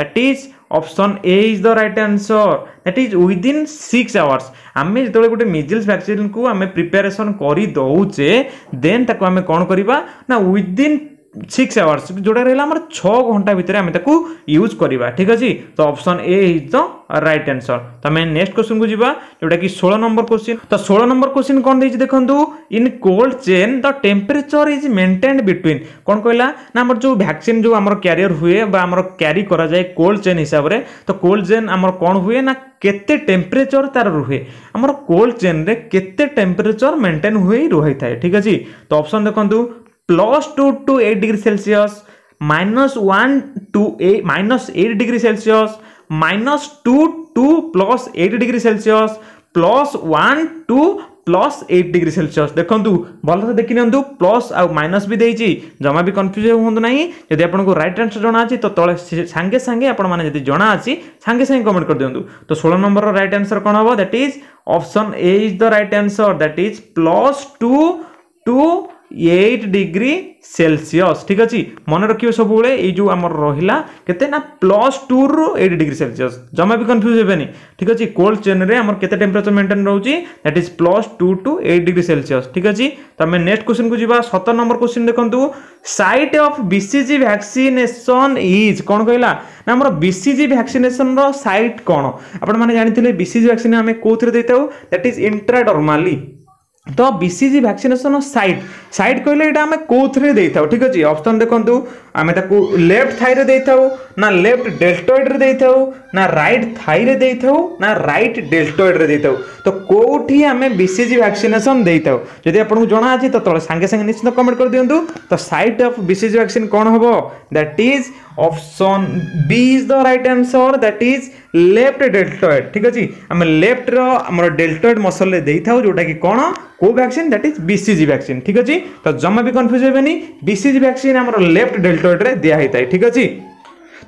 that is option A is the right answer that is within six hours আমি যেতবে গোটে মিজিলস ভ্যাকসিনকু আমি প্রিপারেসন করে দৌচে দেন তাকে আমি কোণ করা না উইদিন सिक्स आवर्स जोटा रहा आम छः घंटा भितर आम यूज करवा ठीक अच्छे तो option A is the right answer तो आम नेक्स्ट क्वेश्चन को जी जोटा कि षोल नंबर क्वेश्चन तो षोह नंबर क्वेश्चन कौन देखिए देखो in cold chain the temperature is maintained between कौन कहला ना आम जो भैक्सीन जो आम क्यारियर हुए क्यारि कराए कोल्ड चेन हिसाब से तो कोल्ड चेन आम कौन हुए ना टेम्परेचर तार ଟେମ୍ପରେଚର आमर कोल्ड चेन କୋଲ୍ଡ ଚେନ୍ରେ टेम्परेचर ଟେମ୍ପରେଚର ମେଣ୍ଟେନ୍ रही ରହିଥାଏ ठीक ଅଛି तो ଅପସନ୍ देखो plus two to eight degree celsius minus one to a minus eight degree celsius minus two to plus eight degree celsius plus one to plus eight degree celsius ଦେଖନ୍ତୁ ଭଲସେ ଦେଖି ନିଅନ୍ତୁ ପ୍ଲସ୍ ଆଉ ମାଇନସ୍ ବି ଦେଇଛି ଜମା ବି କନଫ୍ୟୁଜ୍ ହୁଅନ୍ତୁ ନାହିଁ ଯଦି ଆପଣଙ୍କୁ ରାଇଟ୍ ଆନ୍ସର୍ ଜଣାଅଛି ତ ତଳେ ସାଙ୍ଗେ ସାଙ୍ଗେ ଆପଣମାନେ ଯଦି ଜଣାଅଛି ସାଙ୍ଗେ ସାଙ୍ଗେ କମେଣ୍ଟ କରିଦିଅନ୍ତୁ ତ ଷୋହଳ ନମ୍ବରର ରାଇଟ୍ ଆନ୍ସର୍ କ'ଣ ହେବ that is option A is the right answer that is plus two to eight degree celsius ঠিক আছে মনে রাখবে সবুলে এই যে আমার রহিলা কেতে না প্লস টু রু এইট ডিগ্রি সেলসিয়স জমা বি কনফ্ୟୁজ ହେବେନି ঠিক আছে কোল্ড চেন্রে আমার কেতে টেম্পারেচর মেনটেন রহুচি that is plus two to eight degree celsius ঠিক আছে তো আমি নেক্সট কোশ্চিন কু যা সতের নম্বর কোশ্চিন দেখন্তু site of BCG vaccination is কোণ কহিলা না আমার বিসিজি ভ্যাকসিনেসনর সাইট কোণ আপনার জাঁথিলে বিসিজি ভ্যাকসিন আমি কোথায় দিয়ে থাকু দ্যাট ইজ ইন্ট্রাডর্মালি ତ ବିସିଜି ଭ୍ୟାକ୍ସିନେସନ୍ ସାଇଟ୍ ସାଇଟ୍ କହିଲେ ଏଇଟା ଆମେ କେଉଁଥିରେ ଦେଇଥାଉ ଠିକ୍ ଅଛି ଅପସନ୍ ଦେଖନ୍ତୁ ଆମେ ତାକୁ ଲେଫ୍ଟ ଥାଇରେ ଦେଇଥାଉ ନା ଲେଫ୍ଟ ଡେଲ୍ଟଏଡ଼୍ରେ ଦେଇଥାଉ ନା ରାଇଟ୍ ଥାଇରେ ଦେଇଥାଉ ନା ରାଇଟ୍ ଡେଲ୍ଟଏଡ଼୍ରେ ଦେଇଥାଉ ତ କେଉଁଠି ଆମେ ବିସିଜି ଭ୍ୟାକ୍ସିନେସନ୍ ଦେଇଥାଉ ଯଦି ଆପଣଙ୍କୁ ଜଣାଅଛି ତ ତଳେ ସାଙ୍ଗେ ସାଙ୍ଗେ ନିଶ୍ଚିତ କମେଣ୍ଟ କରିଦିଅନ୍ତୁ ତ ସାଇଟ୍ ଅଫ୍ ବିସିଜି ଭ୍ୟାକ୍ସିନ୍ କ'ଣ ହେବ that is option B is the right answer that is left deltoid ঠিক আছে আমি লেফটর আমার ডেল্টয়েড মসলরে দেইথাও যেটাকি কোণ কেউ vaccine that is BCG vaccine ঠিক আছে তো জমা বি কনফ্যুজ হবেনি বিসিজি ভ্যাকসিন আমার লেফট ডেল্টয়েডরে দিয়া হয়ে ঠিক আছে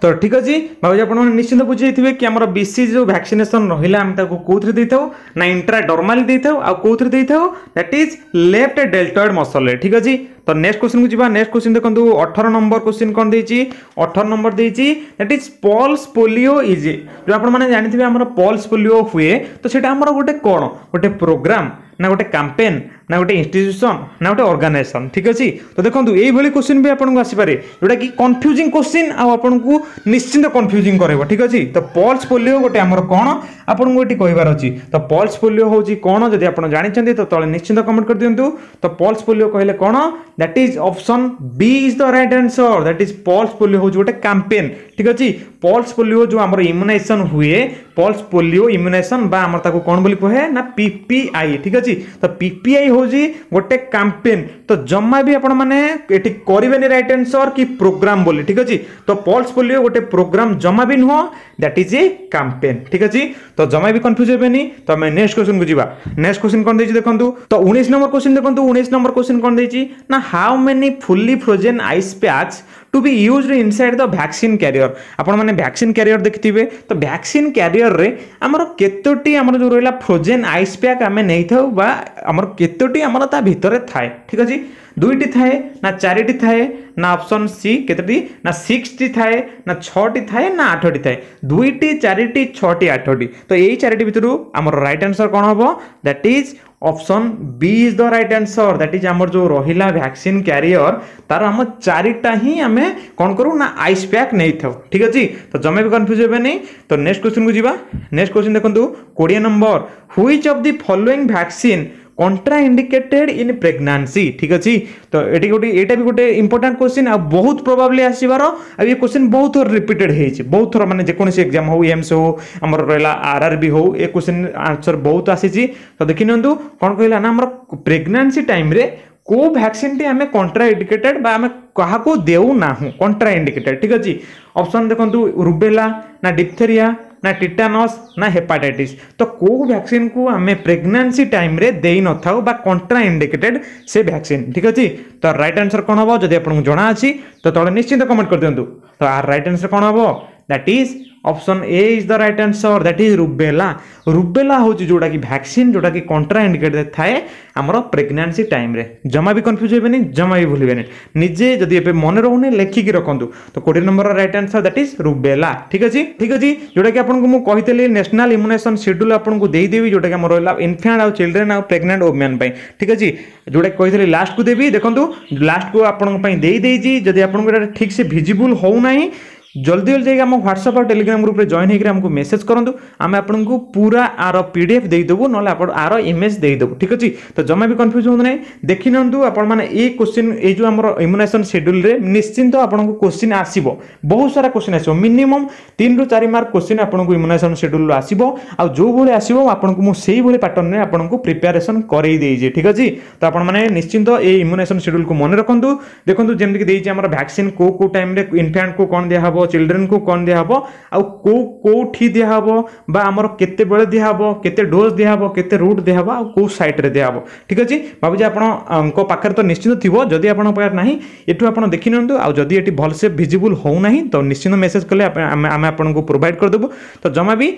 তো ঠিক আছে বাবুজি আপনার নিশ্চিন্ত বুঝিযাইবে কি আমার বিসি যে ভ্যাকসিনেসন রহিলা আমি তাকে কোথায় দিয়ে থাকু না ইন্ট্রা ডর্মাল দিয়ে থাকু আউ কোথায় দিয়ে থাকু দ্যাট ইজ লেফট ডেল্টয়েড মসলরে ঠিক আছে তো নেক্সট কোশ্চিনକୁ ଯିବା ନେକ୍ସଟ କୋଶ୍ଚିନ୍ ଦେଖନ୍ତୁ ଅଠର ନମ୍ବର କୋଶ୍ଚିନ୍ କ'ଣ ଦେଇଛି ଅଠର ନମ୍ବର ଦେଇଛି that is pulse polio is ଯେଉଁ ଆପଣମାନେ ଜାଣିଥିବେ ଆମର ପଲ୍ସ ପୋଲିଓ ହୁଏ ତ ସେଇଟା ଆମର ଗୋଟେ କ'ଣ ଗୋଟେ ପ୍ରୋଗ୍ରାମ୍ ନା ଗୋଟେ କ୍ୟାମ୍ପେନ୍ ନା ଗୋଟେ ଇନଷ୍ଟିଚ୍ୟୁସନ୍ ନା ଗୋଟେ ଅର୍ଗାନାଇଜେସନ୍ ଠିକ୍ ଅଛି ତ ଦେଖନ୍ତୁ ଏଇଭଳି କୋଶ୍ଚିନ୍ ବି ଆପଣଙ୍କୁ ଆସିପାରେ ଯେଉଁଟାକି କନଫ୍ୟୁଜିଂ କୋଶ୍ଚିନ୍ ଆଉ ଆପଣଙ୍କୁ ନିଶ୍ଚିନ୍ତ କନଫ୍ୟୁଜିଂ କରାଇବ ଠିକ୍ ଅଛି ତ ପଲ୍ସ ପୋଲିଓ ଗୋଟେ ଆମର କ'ଣ ଆପଣଙ୍କୁ ଏଠି କହିବାର ଅଛି ତ ପଲ୍ସ ପୋଲିଓ ହେଉଛି କ'ଣ ଯଦି ଆପଣ ଜାଣିଛନ୍ତି ତ ତଳେ ନିଶ୍ଚିନ୍ତ କମେଣ୍ଟ କରିଦିଅନ୍ତୁ ତ ପଲ୍ସ ପୋଲିଓ କହିଲେ କ'ଣ that is option B is the right answer that is pulse polio हूँ गोटे कैंपेन ठीक अच्छे पल्स पोलियो जो आम इम्युनाइजेसन हुए পলস পোলিও ইম্যুনেসন বা আমার তাকে কোণ বলে কুহে না পিপিআই ঠিক আছে তো পিপিআই হচ্ছে গোটে ক্যাম্পেন তো জমা বি আপন মানে এটি করবেনি রাইট আনসর কি প্রোগ্রাম বলে ঠিক আছে তো পলস পোলিও গোটে প্রোগ্রাম জমা বি নুহ দ্যাট ইজ এ ক্যাম্পেন ঠিক আছে তো জমা বি কনফ্যুজ হবেনি তো আমি নেক্সট কোশ্চেন কু যা নেক্সট কোশ্চেন কোণ দিয়েছি দেখুন তো উনিশ নম্বর কোশ্চেন দেখুন উনিশ নম্বর কোশ্চেন কোণ দিয়েছি না how many fully frozen ice patch to be used inside the vaccine carrier ଆପଣମାନେ ଭ୍ୟାକ୍ସିନ୍ କ୍ୟାରିୟର ଦେଖିଥିବେ ତ ଭ୍ୟାକ୍ସିନ୍ କ୍ୟାରିୟରରେ ଆମର କେତୋଟି ଆମର ଯେଉଁ ରହିଲା ଫ୍ରୋଜେନ୍ ଆଇସ୍ ପ୍ୟାକ୍ ଆମେ ନେଇଥାଉ ବା ଆମର କେତୋଟି ଆମର ତା ଭିତରେ ଥାଏ ଠିକ୍ ଅଛି ଦୁଇଟି ଥାଏ ନା ଚାରିଟି ଥାଏ ନା ଅପସନ୍ ସି କେତୋଟି ନା ସିକ୍ସଟି ଥାଏ ନା ଛଅଟି ଥାଏ ନା ଆଠଟି ଥାଏ ଦୁଇଟି ଚାରିଟି ଛଅଟି ଆଠଟି ତ ଏଇ ଚାରିଟି ଭିତରୁ ଆମର ରାଇଟ୍ ଆନ୍ସର୍ କ'ଣ ହେବ that is option B is the right answer that is আমার যে রহিলা ভ্যাকসিন ক্যারিয়র তার আমার চারিটা হি আমি কণ করু না আইস প্যাক নেই থাও ঠিক আছে তো জমে বি কনফ্ୟୁজ হবে নাই তো নেক্সট কোশ্চিন কু যা নেক্সট কোশ্চিন দেখুন কোড়িয়ে নম্বর which of the following vaccine contraindicated in pregnancy ঠিক আছে তো এটি গোটে এটা বি গোটে ইম্পর্টাট কোশ্চিন আর বহুত প্রবাবলি আসবার আর ইয়ে কোশ্চিন বহুত থর রিপিটেড হয়েছে বহুত থর মানে যেকোন এক্সাম হোক এমস হোক আমার রহলা আর আর বি হোক এ কোশ্চিন আনসর বহুত আসিছি তো দেখি নিউ কোণ কহিলা না আমার প্রেগনান্সি টাইমরে କେଉଁ ଭ୍ୟାକ୍ସିନ୍ଟି ଆମେ କଣ୍ଟ୍ରାଇଣ୍ଡିକେଟେଡ଼୍ ବା ଆମେ କାହାକୁ ଦେଉନାହୁଁ କଣ୍ଟ୍ରାଇଣ୍ଡିକେଟେଡ଼୍ ଠିକ୍ ଅଛି ଅପସନ୍ ଦେଖନ୍ତୁ ରୁବେଲା ନା ଡିପ୍ଥେରିଆ ना ଟିଟାନସ୍ ନା ହେପାଟାଇଟିସ୍ ତ କେଉଁ ଭ୍ୟାକ୍ସିନ୍କୁ ଆମେ ପ୍ରେଗନାନ୍ସି ଟାଇମ୍ରେ ଦେଇନଥାଉ ବା କଣ୍ଟ୍ରା ଇଣ୍ଡିକେଟେଡ୍ ସେ ଭ୍ୟାକ୍ସିନ୍ ଠିକ୍ ଅଛି ତ ରାଇଟ୍ ଆନ୍ସର୍ କ'ଣ ହେବ ଯଦି ଆପଣଙ୍କୁ ଜଣାଅଛି ତ ତଳେ ନିଶ୍ଚିନ୍ତ କମେଣ୍ଟ କରିଦିଅନ୍ତୁ ତ ଆର୍ ରାଇଟ୍ ଆନ୍ସର୍ କ'ଣ ହେବ that is option A is the right answer that is rubella rubella ହେଉଛି ଯେଉଁଟାକି ଭ୍ୟାକ୍ସିନ୍ ଯେଉଁଟାକି କଣ୍ଟ୍ରାଇଣ୍ଡିକେଟେଡ଼ ଥାଏ ଆମର ପ୍ରେଗନାନ୍ସି ଟାଇମ୍ରେ ଜମା ବି କନଫ୍ୟୁଜ୍ ହେବେନି ଜମା ବି ଭୁଲିବେନି ନିଜେ ଯଦି ଏବେ ମନେ ରହୁନି ଲେଖିକି ରଖନ୍ତୁ ତ କୋଡ଼ିଏ ନମ୍ବରର right answer that is rubella ଠିକ୍ ଅଛି ଠିକ୍ ଅଛି ଯେଉଁଟାକି ଆପଣଙ୍କୁ ମୁଁ କହିଥିଲି ନ୍ୟାସନାଲ୍ ଇମ୍ୟୁନେସନ୍ ସେଡ୍ୟୁଲ୍ ଆପଣଙ୍କୁ ଦେଇଦେବି ଯେଉଁଟାକି ଆମର ରହିଲା ଇନଫ୍ୟାଣ୍ଟ ଆଉ ଚିଲଡ୍ରେନ୍ ଆଉ ପ୍ରେଗନାଣ୍ଟ ଓମେନ୍ ପାଇଁ ଠିକ୍ ଅଛି ଯେଉଁଟାକି କହିଥିଲି ଲାଷ୍ଟକୁ ଦେବି ଦେଖନ୍ତୁ ଲାଷ୍ଟକୁ ଆପଣଙ୍କ ପାଇଁ ଦେଇଦେଇଛି ଯଦି ଆପଣଙ୍କୁ ଏଇଟା ସେ ଭିଜିବୁଲ୍ ହେଉନାହିଁ जल्दी जल्दी आम ह्वाट्सअप और टेलीग्राम ग्रुप में होकर आमको मेसेज करूँ आम आपको पूरा आर पी डी एफ देदेबू ना आप आर इमेज देदेबू ठीक अच्छे तो जमा भी कन्फ्यूज हूँ ना देखी नियंतु आपण ये क्वेश्चन ये जो आम इम्युनेसन सेड्यूल निश्चिंत आपको क्वेश्चन आसो बहुत सारा क्वेश्चन आसो मिनिमम तीन रू चार मार्क क्वेश्चन आपको इम्युनेसन सेड्यूल आसो आ जो भाई आसो आपको मुझे पैटर्न में आपको प्रिपेरेसन कई ठीक अच्छे तो आपण ये इम्युनेसन सेड्यूल को मन रखु देखो जमीक देर भैक्सीन कौ कौ टाइम इनफाट को कौन दिया ଦିଆହେବ ଚିଲଡ୍ରେନ୍କୁ କ'ଣ ଦିଆହେବ ଆଉ କେଉଁ କେଉଁଠି ଦିଆହେବ ବା ଆମର କେତେବେଳେ ଦିଆହେବ କେତେ ଡୋଜ୍ ଦିଆହେବ କେତେ ରୁଟ୍ ଦିଆହେବ ଆଉ କେଉଁ ସାଇଟ୍ରେ ଦିଆହେବ ଠିକ୍ ଅଛି ଭାବୁଛି ଆପଣଙ୍କ ପାଖରେ ତ ନିଶ୍ଚିତ ଥିବ ଯଦି ଆପଣଙ୍କ ପାଖରେ ନାହିଁ ଏଠୁ ଆପଣ ଦେଖିନିଅନ୍ତୁ ଆଉ ଯଦି ଏଠି ଭଲସେ ଭିଜିବୁଲ୍ ହେଉନାହିଁ ତ ନିଶ୍ଚିନ୍ତ ମେସେଜ୍ କଲେ ଆମେ ଆପଣଙ୍କୁ ପ୍ରୋଭାଇଡ଼ କରିଦେବୁ ତ ଜମା ବି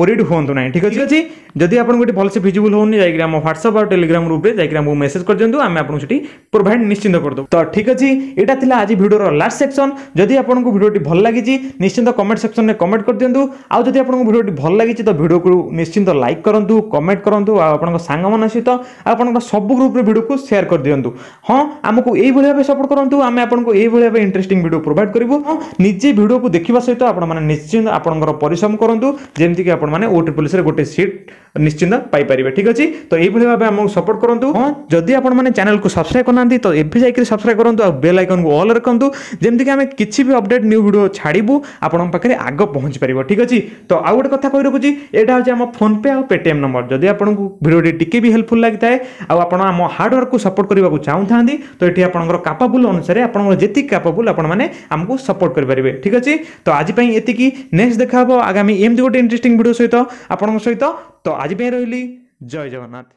ওরিড হুঁতু না ঠিক আছে অছি যদি আপনার গোটে ভালসে ভিজিবল হোনি যাই আমার হোয়াটসঅ্যাপ আর টেলিগ্রাম গ্রুপে যাই আমাকে মেসেজ করে দিও আমি আপনার সেটি প্রোভাইড নিশ্চিন্ত করদেবু তো ঠিক আছে এটা লা আজ ভিডিওর লাস্ট সেকশন যদি আপনার ভিডিওটি ভাল লাগিছে নিশ্চিন্ত কমেন্ট সেকশনে কমেন্ট করে দিও আউ যদি আপনার ভিডিওটি ভাল লাগিছে তো ভিডিওকে নিশ্চিন্ত লাইক করতু কমেন্ট করতু আপনার সাংগ মান সহিত আপনার সবু গ্রুপে ভিডিওকে সেয়ার করে দিও হ্যাঁ আমি এইভাবে ভাবে সপোর্ট করতু আমি আপনার এইভাবে ভাবে ইন্টারেস্টিং ভিডিও প্রোভাইড করবু নিজে ভিডিওকে দেখা সহ আপনার নিশ্চিন্ত আপনার পরিশ্রম করতু যেমি আপনার ওটি পুলিশের গোটে সিট নিশ্চিন্ত পাইপারে ঠিক আছে তো এইভাবে ভাবে আমি সপোর্ট করতু হ্যাঁ যদি আপনার চ্যানেলকে সবসক্রাইব করনা তো এবে যাই সবসক্রাইব করতু আর বেল আইকন কু অল রাখতু যেমি আমি কিছু বি অপডেট নিউ ভিডিও ছাড়বু আপনার পাখে আগ পৌঁছি পাব ঠিক আছে তো আউ গোটে কথা কই রাখুছি এটা হচ্ছে আমার ফোনপে আর পেটিএম নম্বর যদি আপনার ভিডিওটি টিকি বি হেল্পফুল লাগিথায় আপনার আমার হার্ডওয়ার্কু সপোর্ট করা চাহুথাতে তো এটি আপনার কাপাবুল অনুসারে আপনার যেত কাপাবুল আপনার আমি সপোর্ট করে পারবে ঠিক আছে তো আজপাই এতিকি নেক্সট দেখা হব আগামী এমতি গোটে ইন্টারেস্টিং ভিডিও ভিডিও সহিত আপনার সহিত তো আজ রহলি জয় জগন্নাথ